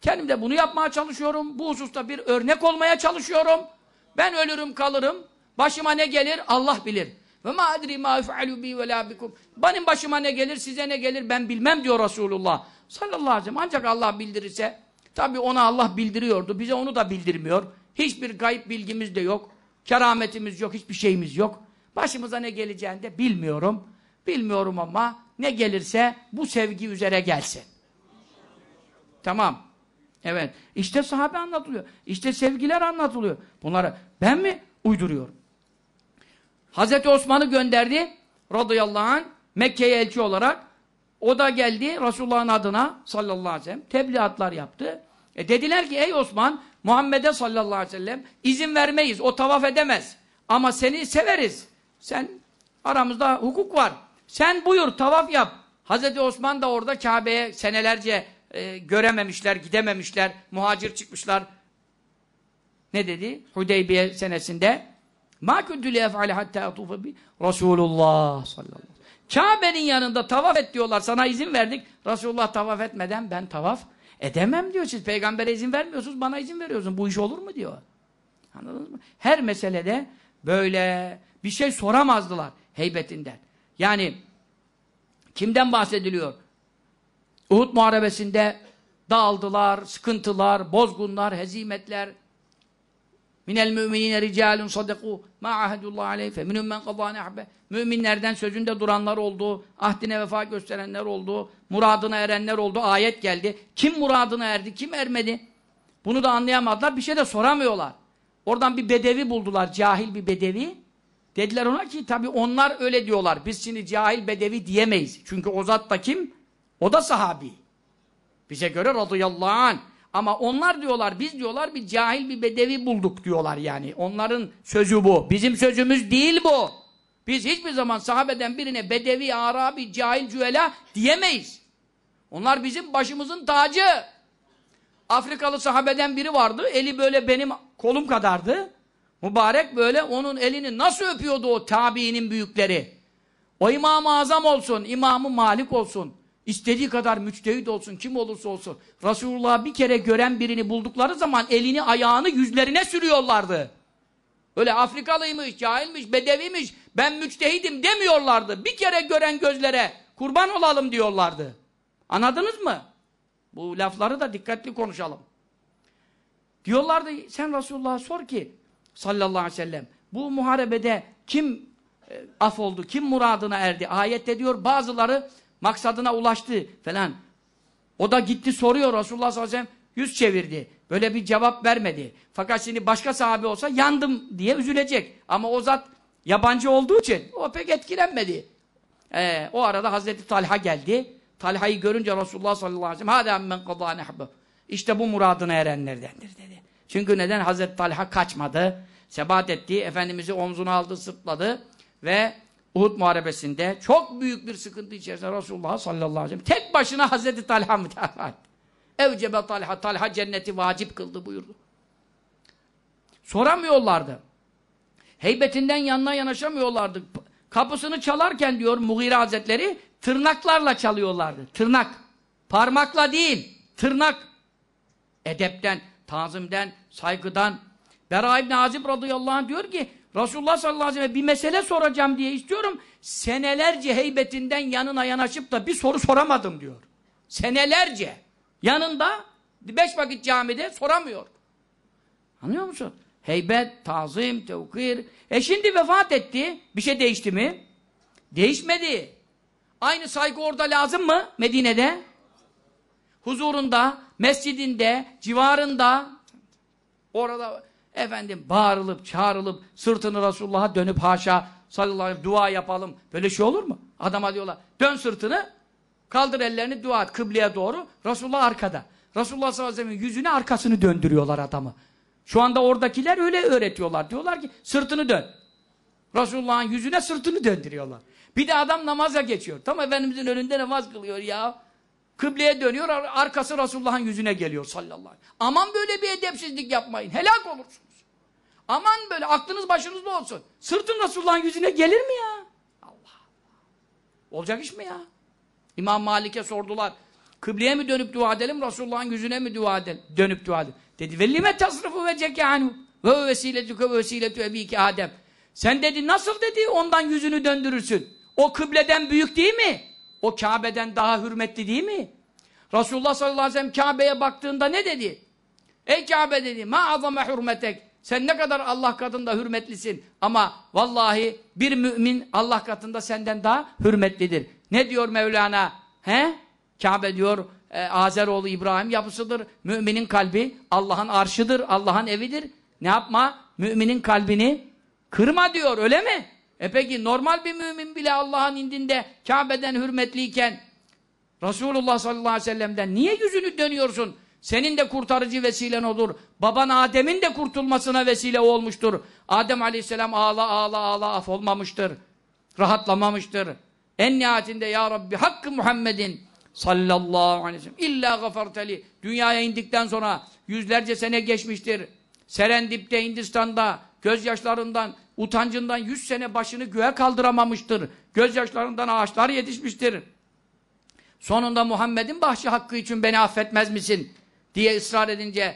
Kendim de bunu yapmaya çalışıyorum. Bu hususta bir örnek olmaya çalışıyorum. Ben ölürüm kalırım. Başıma ne gelir Allah bilir. Ve ma adri ma yef'alu bi ve la bikum. Benim başıma ne gelir, size ne gelir ben bilmem diyor Resulullah. Sallallahu aleyhi ve sellem. Ancak Allah bildirirse tabii ona Allah bildiriyordu. Bize onu da bildirmiyor. Hiçbir gayb bilgimiz de yok. Kerametimiz yok, hiçbir şeyimiz yok. Başımıza ne geleceğini de bilmiyorum. Bilmiyorum ama ne gelirse bu sevgi üzere gelsin. Tamam. Evet. İşte sahabe anlatılıyor. İşte sevgiler anlatılıyor. Bunları ben mi uyduruyorum? Hazreti Osman'ı gönderdi radıyallahu anh Mekke'ye elçi olarak. O da geldi Resulullah'ın adına sallallahu aleyhi ve sellem tebliğatlar yaptı. E dediler ki ey Osman Muhammed'e sallallahu aleyhi ve sellem izin vermeyiz. O tavaf edemez. Ama seni severiz. Sen aramızda hukuk var. Sen buyur tavaf yap. Hazreti Osman da orada Kabe'ye senelerce e, görememişler, gidememişler, muhacir çıkmışlar. Ne dedi? Hudeybiye senesinde مَا كُدُّ لِيَفْعَلَ حَتَّى اَطُوفَ بِي Resulullah sallallahu aleyhi ve sellem. Kabe'nin yanında tavaf et diyorlar. Sana izin verdik. Resulullah tavaf etmeden ben tavaf edemem diyor. Siz peygambere izin vermiyorsunuz, bana izin veriyorsunuz. Bu iş olur mu diyor. Anladınız mı? Her meselede böyle bir şey soramazdılar heybetinden. Yani kimden bahsediliyor? Uhud Muharebesi'nde dağıldılar, sıkıntılar, bozgunlar, hezimetler. Minel müminine ricalun sadaku ma ahadullah aleyh fe minum men qada nahbe. Müminlerden sözünde duranlar oldu, ahdine vefa gösterenler oldu, muradına erenler oldu. Ayet geldi. Kim muradına erdi, kim ermedi? Bunu da anlayamadılar. Bir şey de soramıyorlar. Oradan bir bedevi buldular, cahil bir bedevi. Dediler ona ki tabii onlar öyle diyorlar. Biz şimdi cahil bedevi diyemeyiz. Çünkü o zat da kim? O da sahabi. Bize göre radıyallahu an. Ama onlar diyorlar, biz diyorlar bir cahil bir bedevi bulduk diyorlar yani. Onların sözü bu. Bizim sözümüz değil bu. Biz hiçbir zaman sahabeden birine bedevi, arabi, cahil, cüvela diyemeyiz. Onlar bizim başımızın tacı. Afrikalı sahabeden biri vardı. Eli böyle benim kolum kadardı. Mübarek böyle onun elini nasıl öpüyordu o tabiinin büyükleri. O İmam-ı Azam olsun, İmam-ı Malik olsun. İstediği kadar müçtehit olsun, kim olursa olsun. Resulullah'ı bir kere gören birini buldukları zaman elini ayağını yüzlerine sürüyorlardı. Öyle Afrikalıymış, cahilmiş, bedevimiş, ben müçtehidim demiyorlardı. Bir kere gören gözlere kurban olalım diyorlardı. Anladınız mı? Bu lafları da dikkatli konuşalım. Diyorlardı, sen Resulullah'a sor ki sallallahu aleyhi ve sellem, bu muharebede kim e, af oldu, kim muradına erdi? Ayette diyor bazıları maksadına ulaştı falan. O da gitti soruyor Resulullah sallallahu aleyhi ve sellem yüz çevirdi. Böyle bir cevap vermedi. Fakat şimdi başka sahabe olsa yandım diye üzülecek. Ama o zat yabancı olduğu için o pek etkilenmedi. Ee, o arada Hazreti Talha geldi. Talha'yı görünce Resulullah sallallahu aleyhi ve sellem "Hâdâ men qadâ nehbâ." İşte bu muradına erenlerdendir dedi. Çünkü neden Hazreti Talha kaçmadı? Sebat etti. Efendimizi omzuna aldı, sırtladı ve Uhud Muharebesi'nde çok büyük bir sıkıntı içerisinde Resulullah sallallahu aleyhi ve sellem tek başına Hazreti Talha müdafaa [LAUGHS] Evcebe Talha, Talha cenneti vacip kıldı buyurdu. Soramıyorlardı. Heybetinden yanına yanaşamıyorlardı. Kapısını çalarken diyor Mughire Hazretleri tırnaklarla çalıyorlardı. Tırnak. Parmakla değil. Tırnak. Edepten, tazimden, saygıdan. Bera İbni Azib radıyallahu anh diyor ki Resulullah sallallahu aleyhi ve sellem bir mesele soracağım diye istiyorum. Senelerce heybetinden yanına yanaşıp da bir soru soramadım diyor. Senelerce. Yanında beş vakit camide soramıyor. Anlıyor musun? Heybet, tazim, tevkir. E şimdi vefat etti. Bir şey değişti mi? Değişmedi. Aynı saygı orada lazım mı? Medine'de. Huzurunda, mescidinde, civarında. Orada efendim bağırılıp, çağrılıp, sırtını Resulullah'a dönüp haşa sallallahu aleyhi dua yapalım. Böyle şey olur mu? Adama diyorlar dön sırtını, kaldır ellerini dua et kıbleye doğru. Resulullah arkada. Resulullah sallallahu aleyhi ve sellem'in yüzüne arkasını döndürüyorlar adamı. Şu anda oradakiler öyle öğretiyorlar. Diyorlar ki sırtını dön. Resulullah'ın yüzüne sırtını döndürüyorlar. Bir de adam namaza geçiyor. Tam Efendimizin önünde namaz kılıyor ya. Kıbleye dönüyor, arkası Resulullah'ın yüzüne geliyor sallallahu aleyhi ve sellem. Aman böyle bir edepsizlik yapmayın, helak olursun. Aman böyle aklınız başınızda olsun. Sırtın Resulullah'ın yüzüne gelir mi ya? Allah Allah. Olacak iş mi ya? İmam Malik'e sordular. Kıbleye mi dönüp dua edelim, Resulullah'ın yüzüne mi dua edelim? Dönüp dua edelim. Dedi, ve velime tasrıfı ve cekânu ve vesiletüke ve vesiletü ebike Adem. Sen dedi, nasıl dedi ondan yüzünü döndürürsün? O kıbleden büyük değil mi? O Kabe'den daha hürmetli değil mi? Resulullah sallallahu aleyhi ve sellem Kabe'ye baktığında ne dedi? Ey Kabe dedi, ma azame hürmetek. Sen ne kadar Allah katında hürmetlisin ama vallahi bir mümin Allah katında senden daha hürmetlidir. Ne diyor Mevlana? He? Kabe diyor e, Azeroğlu İbrahim yapısıdır. Müminin kalbi Allah'ın arşıdır, Allah'ın evidir. Ne yapma? Müminin kalbini kırma diyor öyle mi? E peki normal bir mümin bile Allah'ın indinde Kabe'den hürmetliyken Resulullah sallallahu aleyhi ve sellem'den niye yüzünü dönüyorsun? Senin de kurtarıcı vesilen olur. Baban Adem'in de kurtulmasına vesile olmuştur. Adem aleyhisselam ağla ağla ağla af olmamıştır. Rahatlamamıştır. En nihayetinde ya Rabbi hakkı Muhammed'in sallallahu aleyhi ve sellem illa gafarteli. Dünyaya indikten sonra yüzlerce sene geçmiştir. Serendip'te Hindistan'da gözyaşlarından utancından yüz sene başını göğe kaldıramamıştır. Gözyaşlarından ağaçlar yetişmiştir. Sonunda Muhammed'in bahşi hakkı için beni affetmez misin? diye ısrar edince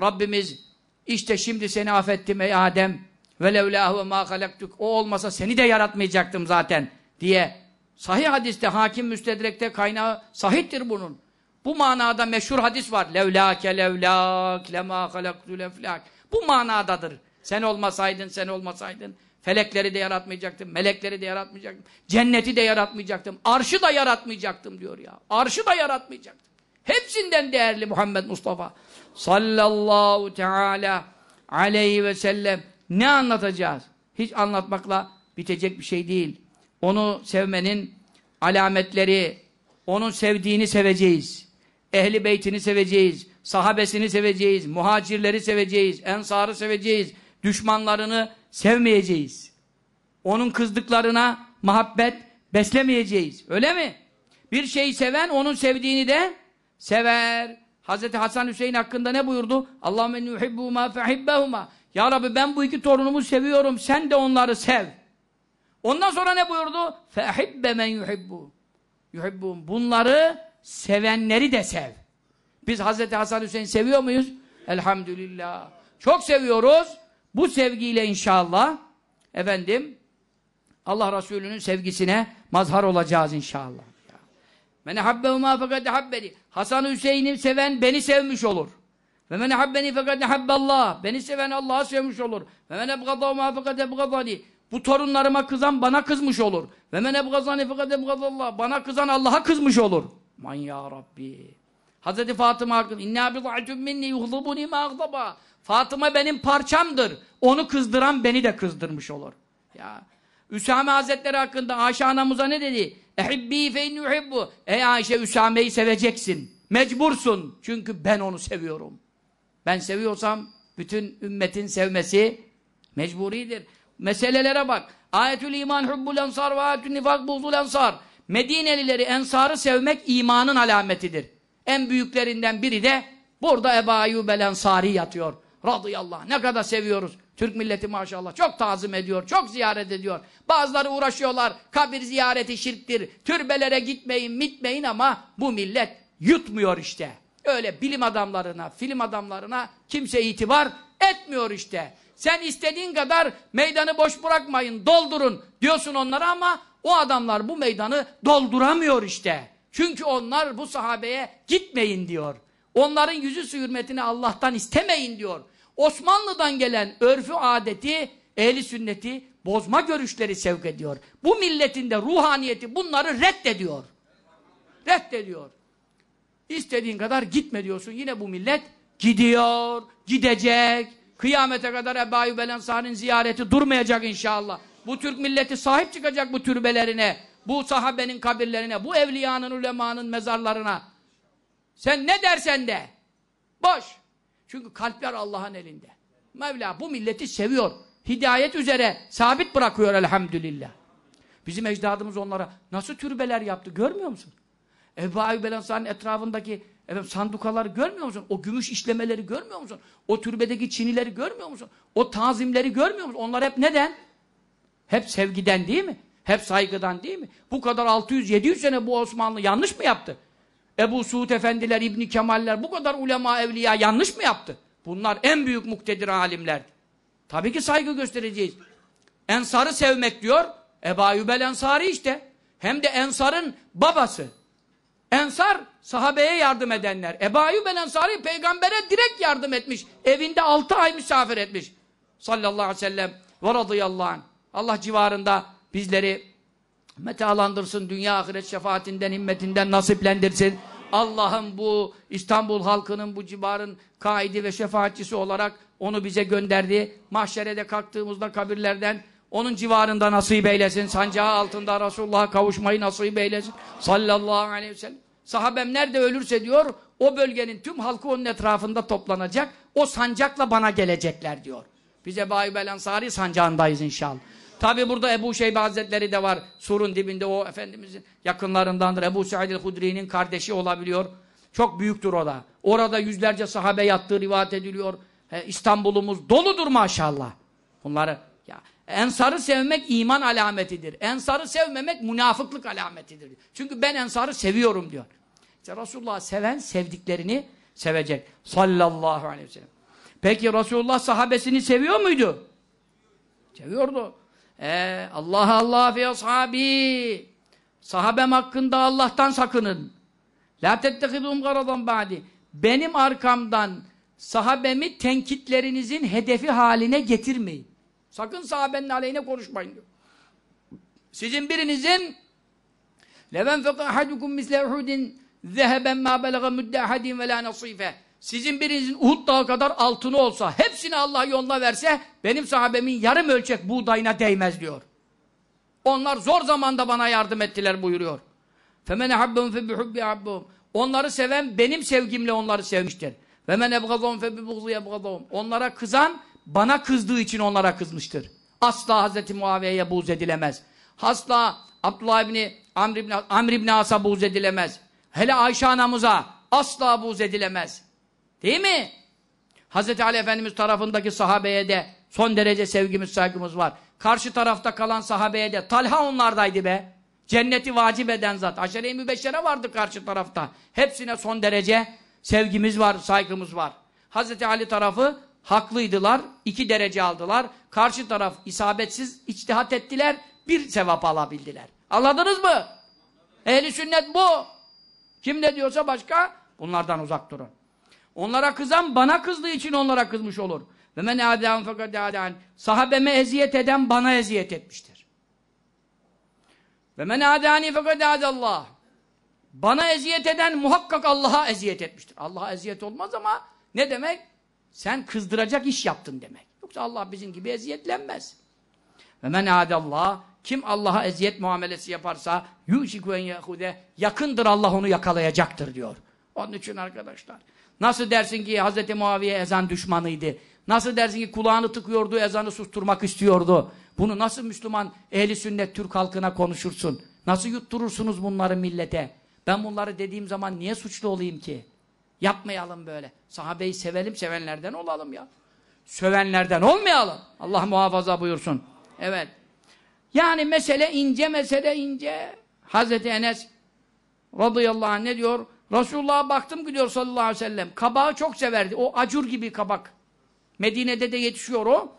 Rabbimiz işte şimdi seni affettim ey Adem ve levlahu ve ma halaktuk o olmasa seni de yaratmayacaktım zaten diye sahih hadiste hakim müstedrekte kaynağı sahittir bunun. Bu manada meşhur hadis var. Levlake levlak lema halaktu leflak. Bu manadadır. Sen olmasaydın, sen olmasaydın. Felekleri de yaratmayacaktım, melekleri de yaratmayacaktım. Cenneti de yaratmayacaktım, arşı da yaratmayacaktım diyor ya. Arşı da yaratmayacaktım. Hepsinden değerli Muhammed Mustafa sallallahu teala aleyhi ve sellem ne anlatacağız? Hiç anlatmakla bitecek bir şey değil. Onu sevmenin alametleri, onun sevdiğini seveceğiz. Ehli beytini seveceğiz, sahabesini seveceğiz, muhacirleri seveceğiz, ensarı seveceğiz, düşmanlarını sevmeyeceğiz. Onun kızdıklarına muhabbet beslemeyeceğiz. Öyle mi? Bir şeyi seven onun sevdiğini de sever. Hazreti Hasan Hüseyin hakkında ne buyurdu? Allahümme yuhibbuma fehibbehuma. Ya Rabbi ben bu iki torunumu seviyorum. Sen de onları sev. Ondan sonra ne buyurdu? Fehibbe men yuhibbu. Yuhibbum. Bunları sevenleri de sev. Biz Hazreti Hasan Hüseyin seviyor muyuz? Elhamdülillah. Çok seviyoruz. Bu sevgiyle inşallah efendim Allah Resulü'nün sevgisine mazhar olacağız inşallah. Men habbehuma fakat habbedi. Hasan Hüseyin'i seven beni sevmiş olur. Ve men habbeni fakat habballah. Beni seven Allah'ı sevmiş olur. Ve men ebgadahuma fakat ebgadani. Bu torunlarıma kızan bana kızmış olur. Ve men ebgazani fakat ebgadallah. Bana kızan Allah'a kızmış olur. Man ya Rabbi. Hazreti Fatıma hakkında inna bid'atun minni yuhdibuni ma aghdaba. Fatıma benim parçamdır. Onu kızdıran beni de kızdırmış olur. Ya Üsame Hazretleri hakkında Ayşe anamıza ne dedi? Ehibbi fe innuhibbu. Ey Ayşe Üsame'yi seveceksin. Mecbursun. Çünkü ben onu seviyorum. Ben seviyorsam bütün ümmetin sevmesi mecburidir. Meselelere bak. Ayetül iman hubbul ensar ve ayetül nifak buğzul ensar. Medinelileri ensarı sevmek imanın alametidir. En büyüklerinden biri de burada Ebu Ayyub el Ensari yatıyor. Radıyallah. Ne kadar seviyoruz. Türk milleti maşallah çok tazim ediyor, çok ziyaret ediyor. Bazıları uğraşıyorlar, kabir ziyareti şirktir, türbelere gitmeyin, mitmeyin ama bu millet yutmuyor işte. Öyle bilim adamlarına, film adamlarına kimse itibar etmiyor işte. Sen istediğin kadar meydanı boş bırakmayın, doldurun diyorsun onlara ama o adamlar bu meydanı dolduramıyor işte. Çünkü onlar bu sahabeye gitmeyin diyor. Onların yüzü su hürmetini Allah'tan istemeyin diyor. Osmanlı'dan gelen örfü adeti, ehli sünneti bozma görüşleri sevk ediyor. Bu milletin de ruhaniyeti bunları reddediyor. Reddediyor. İstediğin kadar gitme diyorsun. Yine bu millet gidiyor, gidecek. Kıyamete kadar Ebu Eyyub el ziyareti durmayacak inşallah. Bu Türk milleti sahip çıkacak bu türbelerine, bu sahabenin kabirlerine, bu evliyanın, ulemanın mezarlarına. Sen ne dersen de. Boş. Çünkü kalpler Allah'ın elinde. Mevla bu milleti seviyor. Hidayet üzere sabit bırakıyor elhamdülillah. Bizim ecdadımız onlara nasıl türbeler yaptı görmüyor musun? Ebu Ayyub el etrafındaki efendim, sandukaları görmüyor musun? O gümüş işlemeleri görmüyor musun? O türbedeki çinileri görmüyor musun? O tazimleri görmüyor musun? Onlar hep neden? Hep sevgiden değil mi? Hep saygıdan değil mi? Bu kadar 600-700 sene bu Osmanlı yanlış mı yaptı? Ebu Suud Efendiler, İbni Kemaller bu kadar ulema evliya yanlış mı yaptı? Bunlar en büyük muktedir alimlerdi. Tabii ki saygı göstereceğiz. Ensarı sevmek diyor. Eba Yübel Ensari işte. Hem de Ensar'ın babası. Ensar sahabeye yardım edenler. Eba Yübel Ensari peygambere direkt yardım etmiş. Evinde altı ay misafir etmiş. Sallallahu aleyhi ve sellem ve radıyallahu anh. Allah civarında bizleri metalandırsın, dünya ahiret şefaatinden, himmetinden nasiplendirsin. Allah'ın bu İstanbul halkının bu civarın kaidi ve şefaatçisi olarak onu bize gönderdi. Mahşere de kalktığımızda kabirlerden onun civarında nasip eylesin. Sancağı altında Resulullah'a kavuşmayı nasip eylesin. Sallallahu aleyhi ve sellem. Sahabem nerede ölürse diyor, o bölgenin tüm halkı onun etrafında toplanacak. O sancakla bana gelecekler diyor. Bize Bayibel Ansari sancağındayız inşallah. Tabi burada Ebu Şeybe Hazretleri de var. Surun dibinde o Efendimizin yakınlarındandır. Ebu Sa'id el-Hudri'nin kardeşi olabiliyor. Çok büyüktür o da. Orada yüzlerce sahabe yattığı rivayet ediliyor. İstanbul'umuz doludur maşallah. Bunları ya Ensarı sevmek iman alametidir. Ensarı sevmemek münafıklık alametidir. Çünkü ben ensarı seviyorum diyor. İşte Resulullah seven sevdiklerini sevecek. Sallallahu aleyhi ve sellem. Peki Resulullah sahabesini seviyor muydu? Seviyordu. Ee, Allah Allah fi ashabi. Sahabem hakkında Allah'tan sakının. La tettehidum garadan ba'di. Benim arkamdan sahabemi tenkitlerinizin hedefi haline getirmeyin. Sakın sahabenin aleyhine konuşmayın diyor. Sizin birinizin لَوَنْ فَقَ اَحَدُكُمْ مِسْلَ اُحُدٍ ذَهَبًا مَا بَلَغَ مُدَّ اَحَدٍ وَلَا نَصِيفَةً sizin birinizin Uhud dağı kadar altını olsa, hepsini Allah yoluna verse, benim sahabemin yarım ölçek buğdayına değmez diyor. Onlar zor zamanda bana yardım ettiler buyuruyor. فَمَنْ اَحَبَّهُمْ فَبِحُبِّ اَحَبَّهُمْ Onları seven benim sevgimle onları sevmiştir. وَمَنْ اَبْغَضَهُمْ فَبِبُغْضِ يَبْغَضَهُمْ Onlara kızan, bana kızdığı için onlara kızmıştır. Asla Hz. Muaviye'ye buğz edilemez. Asla Abdullah ibni Amr ibn Amr ibni As'a buğz edilemez. Hele Ayşe anamıza asla buğz edilemez. Değil mi? Hz. Ali Efendimiz tarafındaki sahabeye de son derece sevgimiz, saygımız var. Karşı tarafta kalan sahabeye de Talha onlardaydı be. Cenneti vacip eden zat. Aşere-i mübeşşere vardı karşı tarafta. Hepsine son derece sevgimiz var, saygımız var. Hz. Ali tarafı haklıydılar, iki derece aldılar. Karşı taraf isabetsiz içtihat ettiler, bir sevap alabildiler. Anladınız mı? Ehli sünnet bu. Kim ne diyorsa başka, bunlardan uzak durun. Onlara kızan bana kızdığı için onlara kızmış olur. Ve men âdâhum fakat âdâhum. Sahabeme eziyet eden bana eziyet etmiştir. Ve men âdâni fakat âdâllah. Bana eziyet eden muhakkak Allah'a eziyet etmiştir. Allah'a eziyet olmaz ama ne demek? Sen kızdıracak iş yaptın demek. Yoksa Allah bizim gibi eziyetlenmez. Ve men âdâllah. Kim Allah'a eziyet muamelesi yaparsa yûşikû en yakındır Allah onu yakalayacaktır diyor. Onun için arkadaşlar Nasıl dersin ki Hz. Muaviye ezan düşmanıydı? Nasıl dersin ki kulağını tıkıyordu, ezanı susturmak istiyordu? Bunu nasıl Müslüman, ehli sünnet Türk halkına konuşursun? Nasıl yutturursunuz bunları millete? Ben bunları dediğim zaman niye suçlu olayım ki? Yapmayalım böyle. Sahabeyi sevelim, sevenlerden olalım ya. Sövenlerden olmayalım. Allah muhafaza buyursun. Evet. Yani mesele ince, mesele ince. Hazreti Enes radıyallahu anh ne diyor? Resulullah'a baktım ki diyor sallallahu aleyhi ve sellem. Kabağı çok severdi. O acur gibi kabak. Medine'de de yetişiyor o.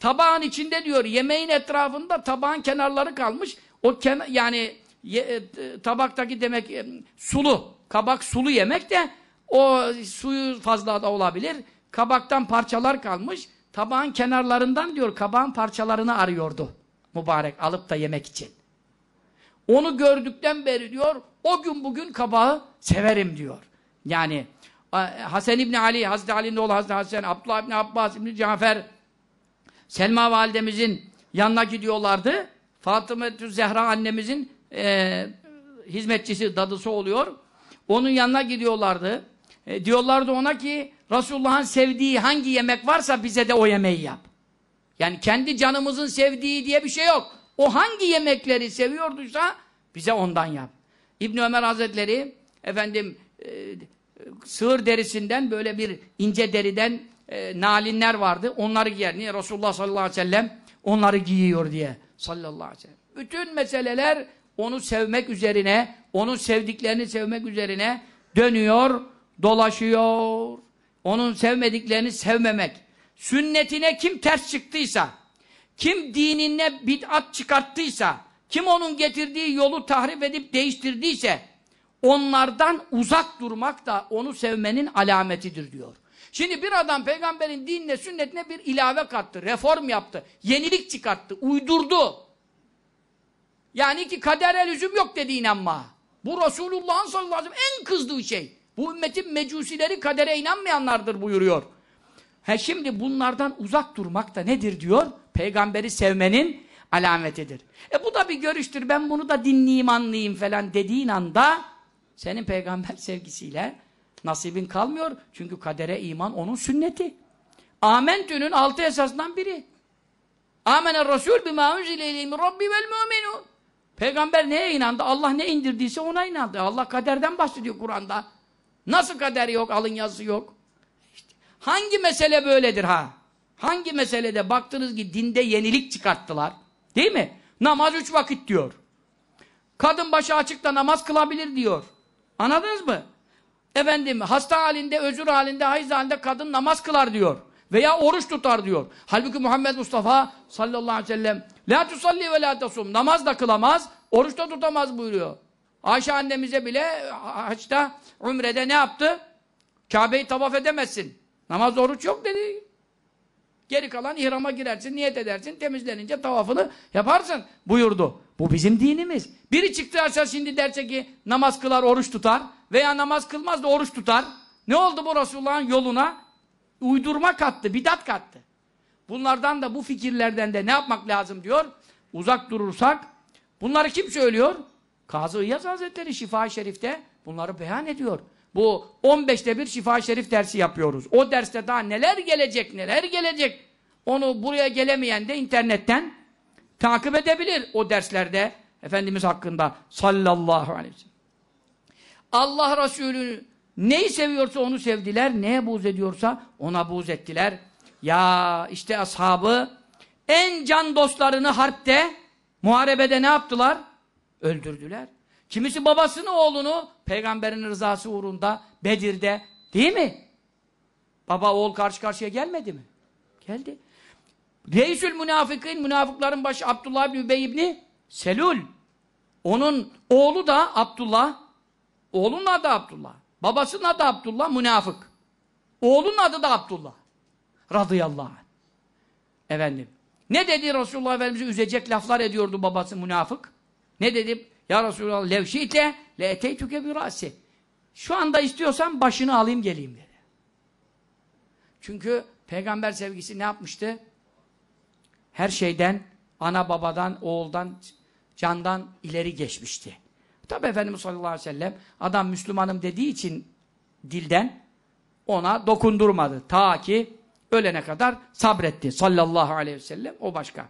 Tabağın içinde diyor yemeğin etrafında tabağın kenarları kalmış. O ken yani ye, e, tabaktaki demek e, sulu. Kabak sulu yemek de o suyu fazla da olabilir. Kabaktan parçalar kalmış. Tabağın kenarlarından diyor kabağın parçalarını arıyordu. Mübarek alıp da yemek için. Onu gördükten beri diyor, o gün bugün kabağı severim diyor. Yani e, Hasan İbni Ali, Hazreti Ali'nin oğlu Hazreti Hasan, Abdullah İbni Abbas, İbni Cafer, Selma validemizin yanına gidiyorlardı. Fatıma Zehra annemizin e, hizmetçisi, dadısı oluyor. Onun yanına gidiyorlardı. E, diyorlardı ona ki Resulullah'ın sevdiği hangi yemek varsa bize de o yemeği yap. Yani kendi canımızın sevdiği diye bir şey yok. O hangi yemekleri seviyorduysa bize ondan yap. İbn Ömer Hazretleri efendim e, sığır derisinden böyle bir ince deriden e, nalinler vardı. Onları giyer. Niye? Resulullah sallallahu aleyhi ve sellem onları giyiyor diye. Sallallahu aleyhi ve sellem. Bütün meseleler onu sevmek üzerine, onun sevdiklerini sevmek üzerine dönüyor, dolaşıyor. Onun sevmediklerini sevmemek. Sünnetine kim ters çıktıysa, kim dinine bid'at çıkarttıysa, kim onun getirdiği yolu tahrip edip değiştirdiyse, onlardan uzak durmak da onu sevmenin alametidir diyor. Şimdi bir adam peygamberin dinine, sünnetine bir ilave kattı, reform yaptı, yenilik çıkarttı, uydurdu. Yani ki kadere üzüm yok dedi inanma. Bu Resulullah'ın sallallahu aleyhi ve sellem en kızdığı şey. Bu ümmetin mecusileri kadere inanmayanlardır buyuruyor. He şimdi bunlardan uzak durmak da nedir diyor? peygamberi sevmenin alametidir. E bu da bir görüştür. Ben bunu da dinleyeyim, anlayayım falan dediğin anda senin peygamber [LAUGHS] sevgisiyle nasibin kalmıyor. Çünkü kadere iman onun sünneti. Amentü'nün altı esasından biri. Amene Resul bima unzileyli Rabbi vel müminun. Peygamber neye inandı? Allah ne indirdiyse ona inandı. Allah kaderden bahsediyor Kur'an'da. Nasıl kader yok, alın yazısı yok? İşte hangi mesele böyledir ha? Hangi meselede baktınız ki dinde yenilik çıkarttılar? Değil mi? Namaz üç vakit diyor. Kadın başı açıkta namaz kılabilir diyor. Anladınız mı? Efendim hasta halinde, özür halinde, hayız halinde kadın namaz kılar diyor. Veya oruç tutar diyor. Halbuki Muhammed Mustafa sallallahu aleyhi ve sellem La tusalli ve la tasum. Namaz da kılamaz, oruç da tutamaz buyuruyor. Ayşe annemize bile haçta, umrede ne yaptı? Kabe'yi tavaf edemezsin. Namaz oruç yok dedi. Geri kalan ihrama girersin, niyet edersin, temizlenince tavafını yaparsın buyurdu. Bu bizim dinimiz. Biri çıktı aşağı şimdi derse ki namaz kılar, oruç tutar veya namaz kılmaz da oruç tutar. Ne oldu bu Resulullah'ın yoluna? Uydurma kattı, bidat kattı. Bunlardan da bu fikirlerden de ne yapmak lazım diyor? Uzak durursak. Bunları kim söylüyor? Kazı İyaz Hazretleri Şifa-i Şerif'te bunları beyan ediyor. Bu 15'te bir şifa şerif dersi yapıyoruz. O derste daha neler gelecek, neler gelecek. Onu buraya gelemeyen de internetten takip edebilir o derslerde. Efendimiz hakkında sallallahu aleyhi ve sellem. Allah Resulü neyi seviyorsa onu sevdiler, neye buğz ediyorsa ona buğz ettiler. Ya işte ashabı en can dostlarını harpte, muharebede ne yaptılar? Öldürdüler. Kimisi babasını, oğlunu peygamberin rızası uğrunda Bedir'de değil mi? Baba oğul karşı karşıya gelmedi mi? Geldi. Reisül münafıkın, münafıkların başı Abdullah bin Übey İbni Selül. Onun oğlu da Abdullah. Oğlunun adı Abdullah. Babasının adı Abdullah, münafık. Oğlunun adı da Abdullah. Radıyallahu anh. Efendim. Ne dedi Resulullah Efendimiz'i üzecek laflar ediyordu babası münafık. Ne dedi? Ya Resulallah levşitle le eteytüke bir rasi. Şu anda istiyorsan başını alayım geleyim dedi. Çünkü peygamber sevgisi ne yapmıştı? Her şeyden, ana babadan, oğuldan, candan ileri geçmişti. Tabi Efendimiz sallallahu aleyhi ve sellem adam Müslümanım dediği için dilden ona dokundurmadı. Ta ki ölene kadar sabretti sallallahu aleyhi ve sellem. O başka.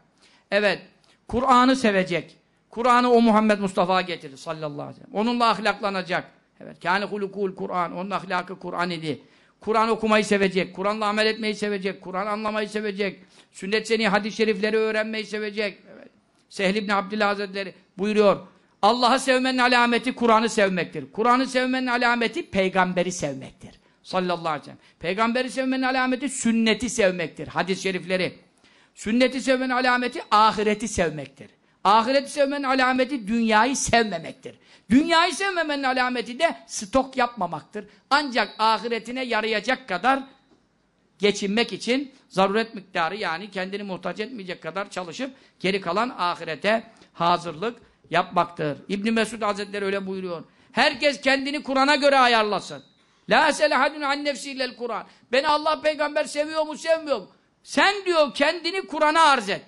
Evet, Kur'an'ı sevecek. Kur'an'ı o Muhammed Mustafa getirir sallallahu aleyhi ve sellem. Onunla ahlaklanacak. Evet. Kâne hulukul Kur'an. Onun ahlakı Kur'an idi. Kur'an okumayı sevecek, Kur'an'la amel etmeyi sevecek, Kur'an anlamayı sevecek, sünnet seni hadis-i şerifleri öğrenmeyi sevecek. Evet. Sehl İbni Abdillah Hazretleri buyuruyor. Allah'ı sevmenin alameti Kur'an'ı sevmektir. Kur'an'ı sevmenin alameti peygamberi sevmektir. Sallallahu aleyhi ve sellem. Peygamberi sevmenin alameti sünneti sevmektir. Hadis-i şerifleri. Sünneti sevmenin alameti ahireti sevmektir. Ahireti sevmenin alameti dünyayı sevmemektir. Dünyayı sevmemenin alameti de stok yapmamaktır. Ancak ahiretine yarayacak kadar geçinmek için zaruret miktarı yani kendini muhtaç etmeyecek kadar çalışıp geri kalan ahirete hazırlık yapmaktır. İbn Mesud Hazretleri öyle buyuruyor. Herkes kendini Kur'an'a göre ayarlasın. La selahadun an nefsillel Kur'an. Beni Allah peygamber seviyor mu sevmiyor mu? Sen diyor kendini Kur'an'a arz et.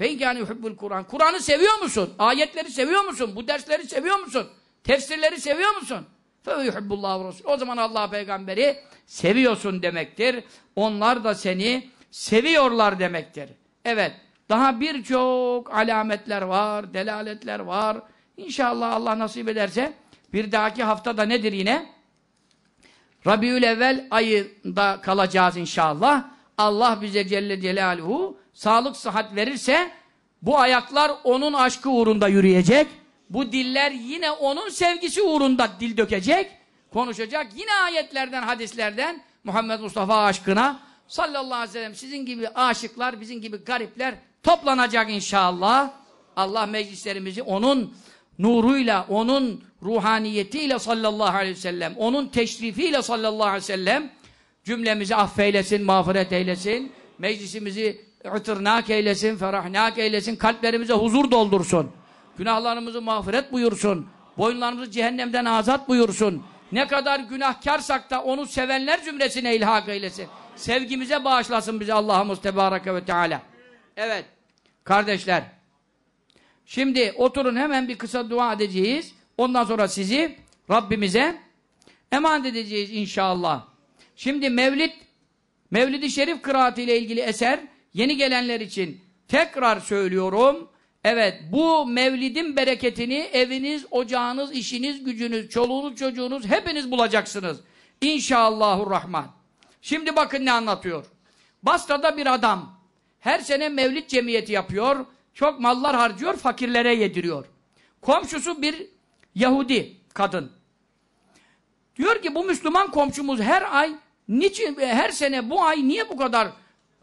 Feykâni hubbul Kur'an. Kur'an'ı seviyor musun? Ayetleri seviyor musun? Bu dersleri seviyor musun? Tefsirleri seviyor musun? Feyuhibbullahu Resul. O zaman Allah peygamberi seviyorsun demektir. Onlar da seni seviyorlar demektir. Evet. Daha birçok alametler var, delaletler var. İnşallah Allah nasip ederse bir dahaki haftada nedir yine? Rabiül evvel ayında kalacağız inşallah. Allah bize Celle Celaluhu sağlık sıhhat verirse bu ayaklar onun aşkı uğrunda yürüyecek. Bu diller yine onun sevgisi uğrunda dil dökecek, konuşacak. Yine ayetlerden, hadislerden Muhammed Mustafa aşkına sallallahu aleyhi ve sellem sizin gibi aşıklar, bizim gibi garipler toplanacak inşallah. Allah meclislerimizi onun nuruyla, onun ruhaniyetiyle sallallahu aleyhi ve sellem, onun teşrifiyle sallallahu aleyhi ve sellem cümlemizi affeylesin, mağfiret eylesin. Meclisimizi Ütırnak eylesin, ferahnak eylesin, kalplerimize huzur doldursun. Günahlarımızı mağfiret buyursun. Boyunlarımızı cehennemden azat buyursun. Ne kadar günahkarsak da onu sevenler zümresine ilhak eylesin. Sevgimize bağışlasın bizi Allah'ımız Tebareke ve Teala. Evet. Kardeşler. Şimdi oturun hemen bir kısa dua edeceğiz. Ondan sonra sizi Rabbimize emanet edeceğiz inşallah. Şimdi Mevlid, Mevlid-i Şerif kıraatı ile ilgili eser Yeni gelenler için tekrar söylüyorum. Evet bu mevlidin bereketini eviniz, ocağınız, işiniz, gücünüz, çoluğunuz, çocuğunuz hepiniz bulacaksınız. İnşallahurrahman. Şimdi bakın ne anlatıyor. Basra'da bir adam her sene mevlid cemiyeti yapıyor. Çok mallar harcıyor, fakirlere yediriyor. Komşusu bir Yahudi kadın. Diyor ki bu Müslüman komşumuz her ay niçin her sene bu ay niye bu kadar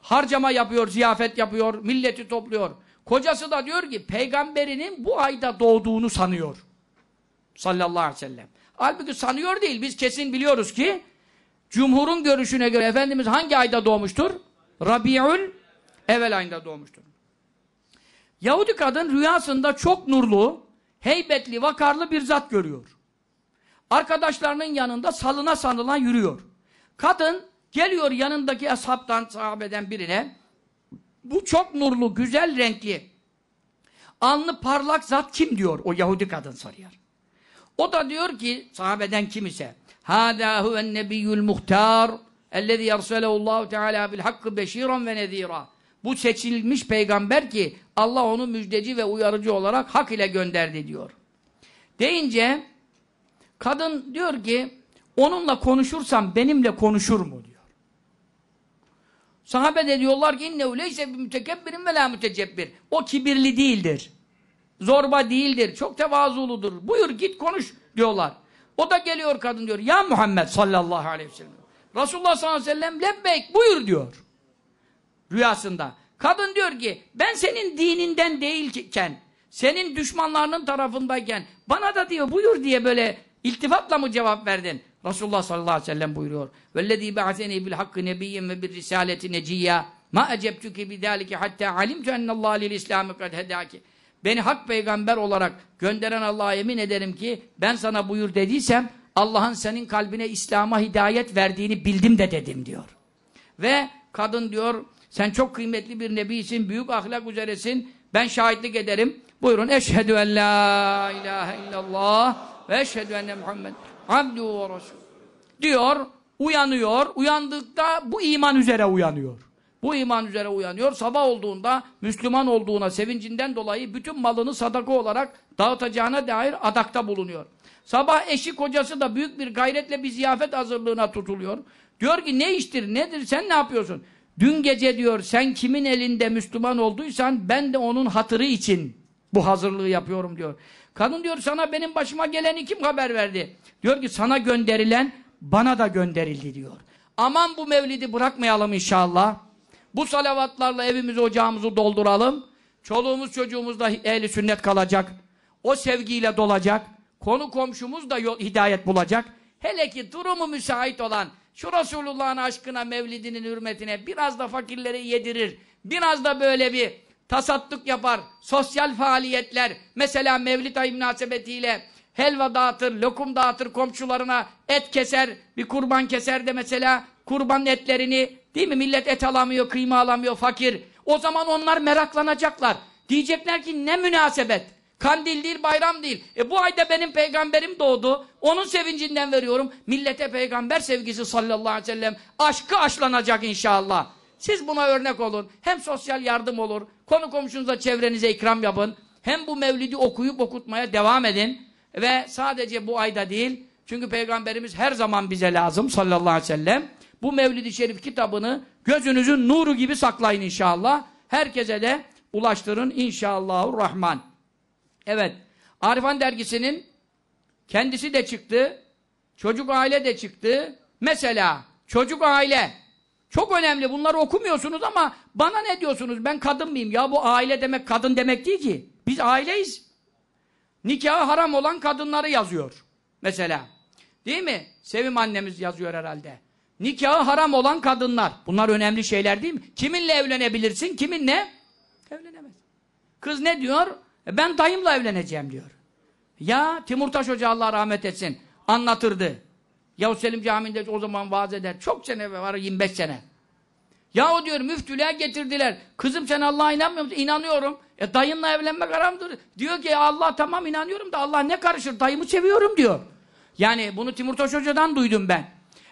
harcama yapıyor, ziyafet yapıyor, milleti topluyor. Kocası da diyor ki peygamberinin bu ayda doğduğunu sanıyor. Sallallahu aleyhi ve sellem. Halbuki sanıyor değil. Biz kesin biliyoruz ki cumhurun görüşüne göre Efendimiz hangi ayda doğmuştur? Rabi'ül evvel ayında doğmuştur. Yahudi kadın rüyasında çok nurlu, heybetli, vakarlı bir zat görüyor. Arkadaşlarının yanında salına sanılan yürüyor. Kadın Geliyor yanındaki ashabtan, sahabeden birine. Bu çok nurlu, güzel renkli, alnı parlak zat kim diyor o Yahudi kadın soruyor. O da diyor ki sahabeden kim ise Hâdâ huven nebiyyül muhtar ellezî yerselehullahu teâlâ bil hakkı beşîran ve nezîrâ Bu seçilmiş peygamber ki Allah onu müjdeci ve uyarıcı olarak hak ile gönderdi diyor. Deyince kadın diyor ki onunla konuşursam benimle konuşur mu diyor. Sahabe de diyorlar ki innehu leyse bi mütekebbirin ve la mütecebbir. O kibirli değildir. Zorba değildir. Çok tevazuludur. Buyur git konuş diyorlar. O da geliyor kadın diyor. Ya Muhammed sallallahu aleyhi ve sellem. Resulullah sallallahu aleyhi ve sellem lebbeyk buyur diyor. Rüyasında. Kadın diyor ki ben senin dininden değilken senin düşmanlarının tarafındayken bana da diyor buyur diye böyle iltifatla mı cevap verdin? Resulullah sallallahu aleyhi ve sellem buyuruyor. Vellezî ba'seni bil hakkı nebiyyen ve bir risaleti neciyya. Ma ecebtüki bidâlike hatta alimtu ennallâh lil islâmi kad hedâki. Beni hak peygamber olarak gönderen Allah'a yemin ederim ki ben sana buyur dediysem Allah'ın senin kalbine İslam'a hidayet verdiğini bildim de dedim diyor. Ve kadın diyor sen çok kıymetli bir nebisin, büyük ahlak üzeresin. Ben şahitlik ederim. Buyurun eşhedü en la ilahe illallah ve eşhedü enne Muhammed Abdu ve Resul. Diyor, uyanıyor. Uyandıkta bu iman üzere uyanıyor. Bu iman üzere uyanıyor. Sabah olduğunda Müslüman olduğuna sevincinden dolayı bütün malını sadaka olarak dağıtacağına dair adakta bulunuyor. Sabah eşi kocası da büyük bir gayretle bir ziyafet hazırlığına tutuluyor. Diyor ki ne iştir nedir sen ne yapıyorsun? Dün gece diyor sen kimin elinde Müslüman olduysan ben de onun hatırı için bu hazırlığı yapıyorum diyor. Kadın diyor sana benim başıma geleni kim haber verdi? Diyor ki sana gönderilen bana da gönderildi diyor. Aman bu mevlidi bırakmayalım inşallah. Bu salavatlarla evimizi ocağımızı dolduralım. Çoluğumuz çocuğumuz da ehli sünnet kalacak. O sevgiyle dolacak. Konu komşumuz da yol, hidayet bulacak. Hele ki durumu müsait olan şu Resulullah'ın aşkına, mevlidinin hürmetine biraz da fakirleri yedirir. Biraz da böyle bir tasattık yapar, sosyal faaliyetler, mesela Mevlid ayı münasebetiyle helva dağıtır, lokum dağıtır komşularına, et keser, bir kurban keser de mesela kurban etlerini, değil mi millet et alamıyor, kıyma alamıyor, fakir. O zaman onlar meraklanacaklar. Diyecekler ki ne münasebet. Kandil değil, bayram değil. E bu ayda benim peygamberim doğdu. Onun sevincinden veriyorum. Millete peygamber sevgisi sallallahu aleyhi ve sellem aşkı aşlanacak inşallah. Siz buna örnek olun. Hem sosyal yardım olur. Konu komşunuza, çevrenize ikram yapın. Hem bu mevlidi okuyup okutmaya devam edin. Ve sadece bu ayda değil. Çünkü Peygamberimiz her zaman bize lazım sallallahu aleyhi ve sellem. Bu mevlidi Şerif kitabını gözünüzün nuru gibi saklayın inşallah. Herkese de ulaştırın inşallahurrahman. Evet. Arifan dergisinin kendisi de çıktı. Çocuk aile de çıktı. Mesela çocuk aile çok önemli. Bunları okumuyorsunuz ama bana ne diyorsunuz? Ben kadın mıyım? Ya bu aile demek kadın demek değil ki. Biz aileyiz. Nikahı haram olan kadınları yazıyor. Mesela. Değil mi? Sevim annemiz yazıyor herhalde. Nikahı haram olan kadınlar. Bunlar önemli şeyler değil mi? Kiminle evlenebilirsin, kiminle? Evlenemez. Kız ne diyor? E ben dayımla evleneceğim diyor. Ya Timurtaş Hoca Allah rahmet etsin anlatırdı. Yavuz Selim Camii'nde o zaman vaaz eder. Çok sene var, 25 sene. Yahu diyor müftülüğe getirdiler. Kızım sen Allah'a inanmıyor musun? İnanıyorum. E dayınla evlenmek haramdır. Diyor ki e, Allah tamam inanıyorum da Allah ne karışır? Dayımı seviyorum diyor. Yani bunu Timurtaş Hoca'dan duydum ben.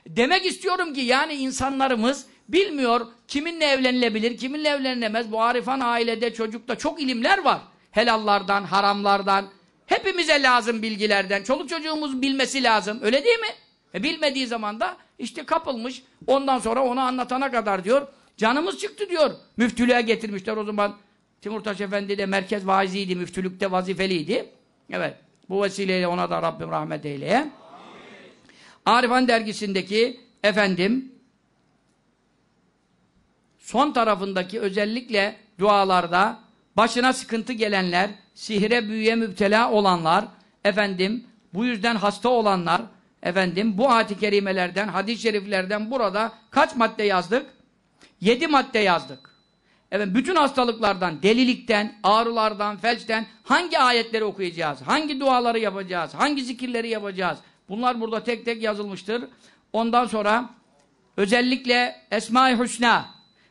Demek istiyorum ki yani insanlarımız bilmiyor kiminle evlenilebilir, kiminle evlenilemez. Bu Arifan ailede, çocukta çok ilimler var. Helallardan, haramlardan. Hepimize lazım bilgilerden. Çoluk çocuğumuz bilmesi lazım. Öyle değil mi? E bilmediği zaman da işte kapılmış. Ondan sonra onu anlatana kadar diyor. Canımız çıktı diyor. Müftülüğe getirmişler o zaman. Timurtaş Efendi de merkez vaiziydi, müftülükte vazifeliydi. Evet. Bu vesileyle ona da Rabbim rahmet eyleye. Arifan dergisindeki efendim son tarafındaki özellikle dualarda başına sıkıntı gelenler, sihre büyüye müptela olanlar, efendim bu yüzden hasta olanlar, efendim bu ayet-i kerimelerden, hadis-i şeriflerden burada kaç madde yazdık? Yedi madde yazdık. Evet, bütün hastalıklardan, delilikten, ağrılardan, felçten hangi ayetleri okuyacağız? Hangi duaları yapacağız? Hangi zikirleri yapacağız? Bunlar burada tek tek yazılmıştır. Ondan sonra özellikle Esma-i Hüsna.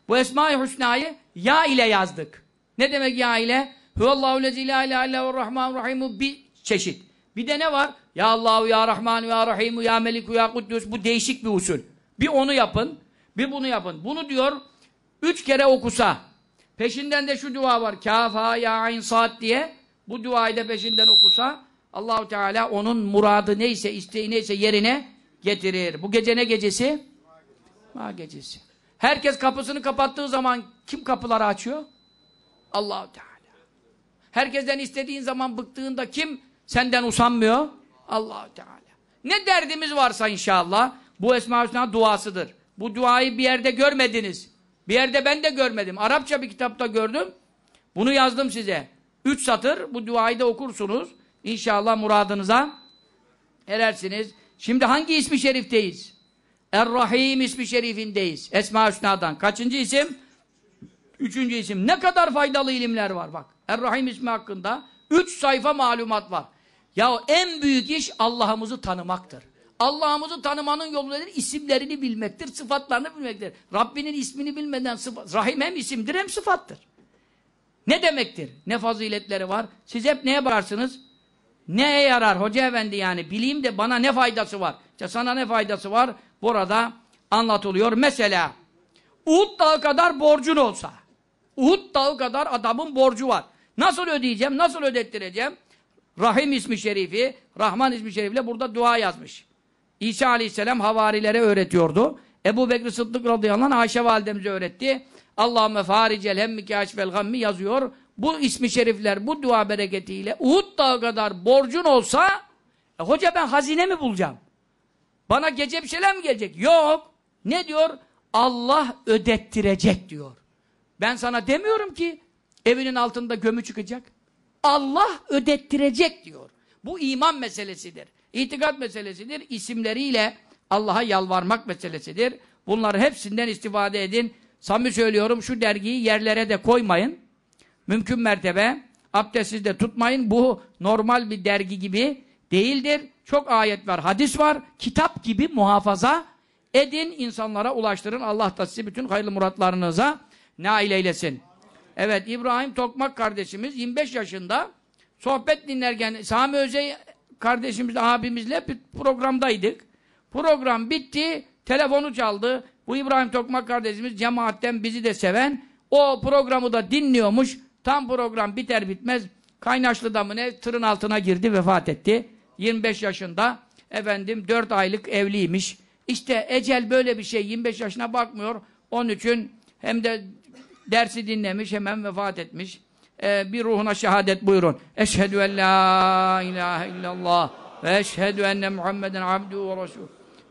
Bu Esma-i Hüsna'yı ya ile yazdık. Ne demek ya ile? Huvallahu lezi la ilahe illahu rahman rahimu bir çeşit. Bir de ne var? Ya Allahu, Ya Rahman, Ya Rahim, Ya Melik, Ya Kuddüs bu değişik bir usul. Bir onu yapın, bir bunu yapın. Bunu diyor üç kere okusa. Peşinden de şu dua var. Kâfâ ya ayn saat diye. Bu duayı da peşinden okusa Allahu Teala onun muradı neyse, isteği neyse yerine getirir. Bu gece ne gecesi? Ma gecesi. Herkes kapısını kapattığı zaman kim kapıları açıyor? Allahu Teala. Herkesten istediğin zaman bıktığında kim senden usanmıyor? allah Teala. Ne derdimiz varsa inşallah bu Esma-i Hüsna duasıdır. Bu duayı bir yerde görmediniz. Bir yerde ben de görmedim. Arapça bir kitapta gördüm. Bunu yazdım size. Üç satır bu duayı da okursunuz. İnşallah muradınıza erersiniz. Şimdi hangi ismi şerifteyiz? Er-Rahim ismi şerifindeyiz. Esma-i Hüsna'dan. Kaçıncı isim? Üçüncü isim. Ne kadar faydalı ilimler var bak. Er-Rahim ismi hakkında üç sayfa malumat var. Ya en büyük iş Allah'ımızı tanımaktır. Allah'ımızı tanımanın yolu nedir? İsimlerini bilmektir, sıfatlarını bilmektir. Rabbinin ismini bilmeden sıfat, rahim hem isimdir hem sıfattır. Ne demektir? Ne faziletleri var? Siz hep neye bakarsınız? Neye yarar hoca efendi yani? Bileyim de bana ne faydası var? İşte sana ne faydası var? Burada anlatılıyor. Mesela Uhud dağı kadar borcun olsa Uhud dağı kadar adamın borcu var. Nasıl ödeyeceğim? Nasıl ödettireceğim? Rahim ismi şerifi, Rahman ismi şerifle burada dua yazmış. İsa aleyhisselam havarilere öğretiyordu. Ebu Bekir Sıddık radıyallahu anh Ayşe validemize öğretti. Allahümme faricel hemmike aşfel gammi yazıyor. Bu ismi şerifler bu dua bereketiyle Uhud dağı kadar borcun olsa e, hoca ben hazine mi bulacağım? Bana gece bir şeyler mi gelecek? Yok. Ne diyor? Allah ödettirecek diyor. Ben sana demiyorum ki evinin altında gömü çıkacak. Allah ödettirecek diyor. Bu iman meselesidir. İtikat meselesidir. İsimleriyle Allah'a yalvarmak meselesidir. Bunları hepsinden istifade edin. Samimi söylüyorum şu dergiyi yerlere de koymayın. Mümkün mertebe abdestsiz de tutmayın. Bu normal bir dergi gibi değildir. Çok ayet var, hadis var. Kitap gibi muhafaza edin. insanlara ulaştırın. Allah da sizi bütün hayırlı muratlarınıza nail eylesin. Evet İbrahim Tokmak kardeşimiz 25 yaşında sohbet dinlerken Sami Özey kardeşimizle abimizle bir programdaydık. Program bitti. Telefonu çaldı. Bu İbrahim Tokmak kardeşimiz cemaatten bizi de seven o programı da dinliyormuş. Tam program biter bitmez Kaynaşlı'da mı ne tırın altına girdi vefat etti. 25 yaşında efendim 4 aylık evliymiş. İşte ecel böyle bir şey 25 yaşına bakmıyor. Onun için hem de dersi dinlemiş, hemen vefat etmiş. Ee, bir ruhuna şehadet buyurun. Eşhedü en la ilahe illallah ve eşhedü enne Muhammeden abdu ve resul.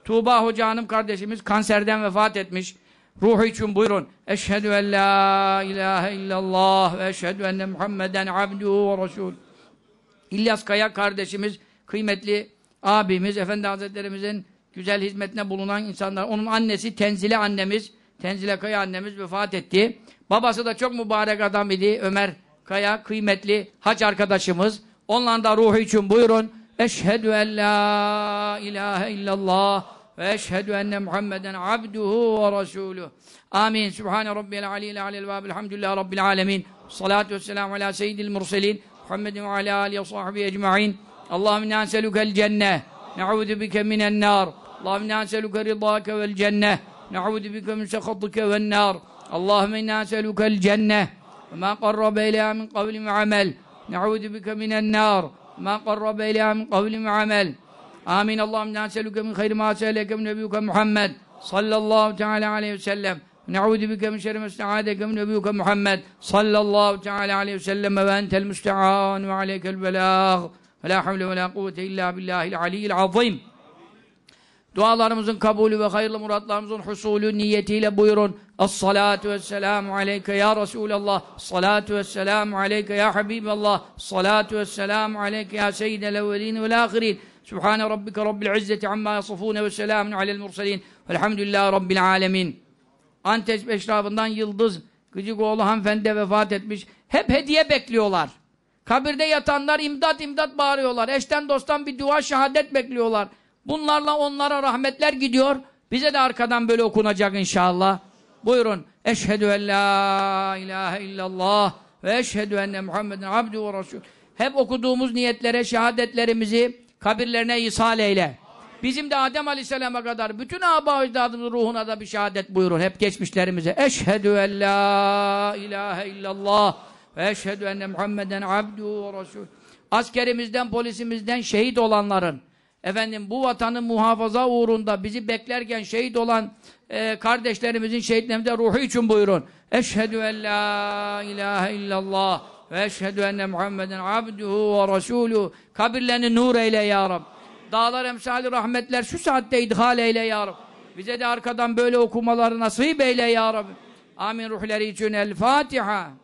Tuğba Hoca Hanım kardeşimiz kanserden vefat etmiş. Ruhu için buyurun. Eşhedü en la ilahe illallah ve eşhedü enne Muhammeden abdu ve resul. İlyas Kaya kardeşimiz, kıymetli abimiz, Efendi Hazretlerimizin güzel hizmetine bulunan insanlar. Onun annesi Tenzile annemiz. Tenzile Kaya annemiz vefat etti. Babası da çok mübarek adam idi. Ömer Kaya kıymetli hac arkadaşımız. Onunla da ruhu için buyurun. Eşhedü en la ilahe illallah ve eşhedü enne Muhammeden abduhu ve resuluh. Amin. Sübhane rabbiyel aliyel alel vâb. Elhamdülillah rabbil alemin. Salatu vesselamu ala seyyidil murselin. Muhammedin ve ala alihi ve sahbihi ecma'in. Allahümme nâselükel cenneh. Ne'ûzü bike minen nâr. Allahümme nâselüke ridâke vel cenneh. Ne'udu bike min sekhatike ven nar. Allahümme inna eselukel cenneh. Ve ma qarrabe ileyha min kavli ve amel. Ne'udu bike minen nar. Ma qarrabe ileyha min kavli ve amel. Amin. Allahümme inna eseluke min hayri ma eseleke min nebiyyuke Muhammed. Sallallahu teala aleyhi ve sellem. Ne'udu bike min şerri mesta'adeke min nebiyyuke Muhammed. Sallallahu teala aleyhi ve sellem. Ve entel müste'an ve aleykel belâh. Ve la havle ve la kuvvete illa billahil aliyyil Dualarımızın kabulü ve hayırlı muratlarımızın husulü niyetiyle buyurun. Es-salatu vesselamu aleyke ya Resulallah. Salatu vesselamu aleyke ya Habiballah. Salatu vesselamu aleyke ya seyyidel evvelin vel ahirin. Subhane rabbike rabbil izzeti amma yasafune ve selamun alel murselin. Velhamdülillahi rabbil alemin. Antes meşrabından Yıldız oğlu hanımefendi vefat etmiş. Hep hediye bekliyorlar. Kabirde yatanlar imdat imdat bağırıyorlar. Eşten dosttan bir dua şehadet bekliyorlar. Bunlarla onlara rahmetler gidiyor. Bize de arkadan böyle okunacak inşallah. Buyurun. Eşhedü en la ilahe illallah ve eşhedü enne Muhammeden abdü ve rasul. Hep okuduğumuz niyetlere, şehadetlerimizi kabirlerine ishal eyle. Bizim de Adem Aleyhisselam'a kadar bütün aba ecdadımızın ruhuna da bir şehadet buyurun. Hep geçmişlerimize. Eşhedü en la ilahe illallah ve eşhedü enne Muhammeden abdü ve rasul. Askerimizden, polisimizden şehit olanların efendim bu vatanın muhafaza uğrunda bizi beklerken şehit olan e, kardeşlerimizin şehitlerimize ruhu için buyurun. Eşhedü en la ilahe illallah ve eşhedü enne Muhammeden abduhu ve resulü kabirlerini nur eyle ya Rab. Dağlar emsali rahmetler şu saatte idhal eyle ya Rab. Bize de arkadan böyle okumaları nasip eyle ya Rab. Amin ruhları için El Fatiha.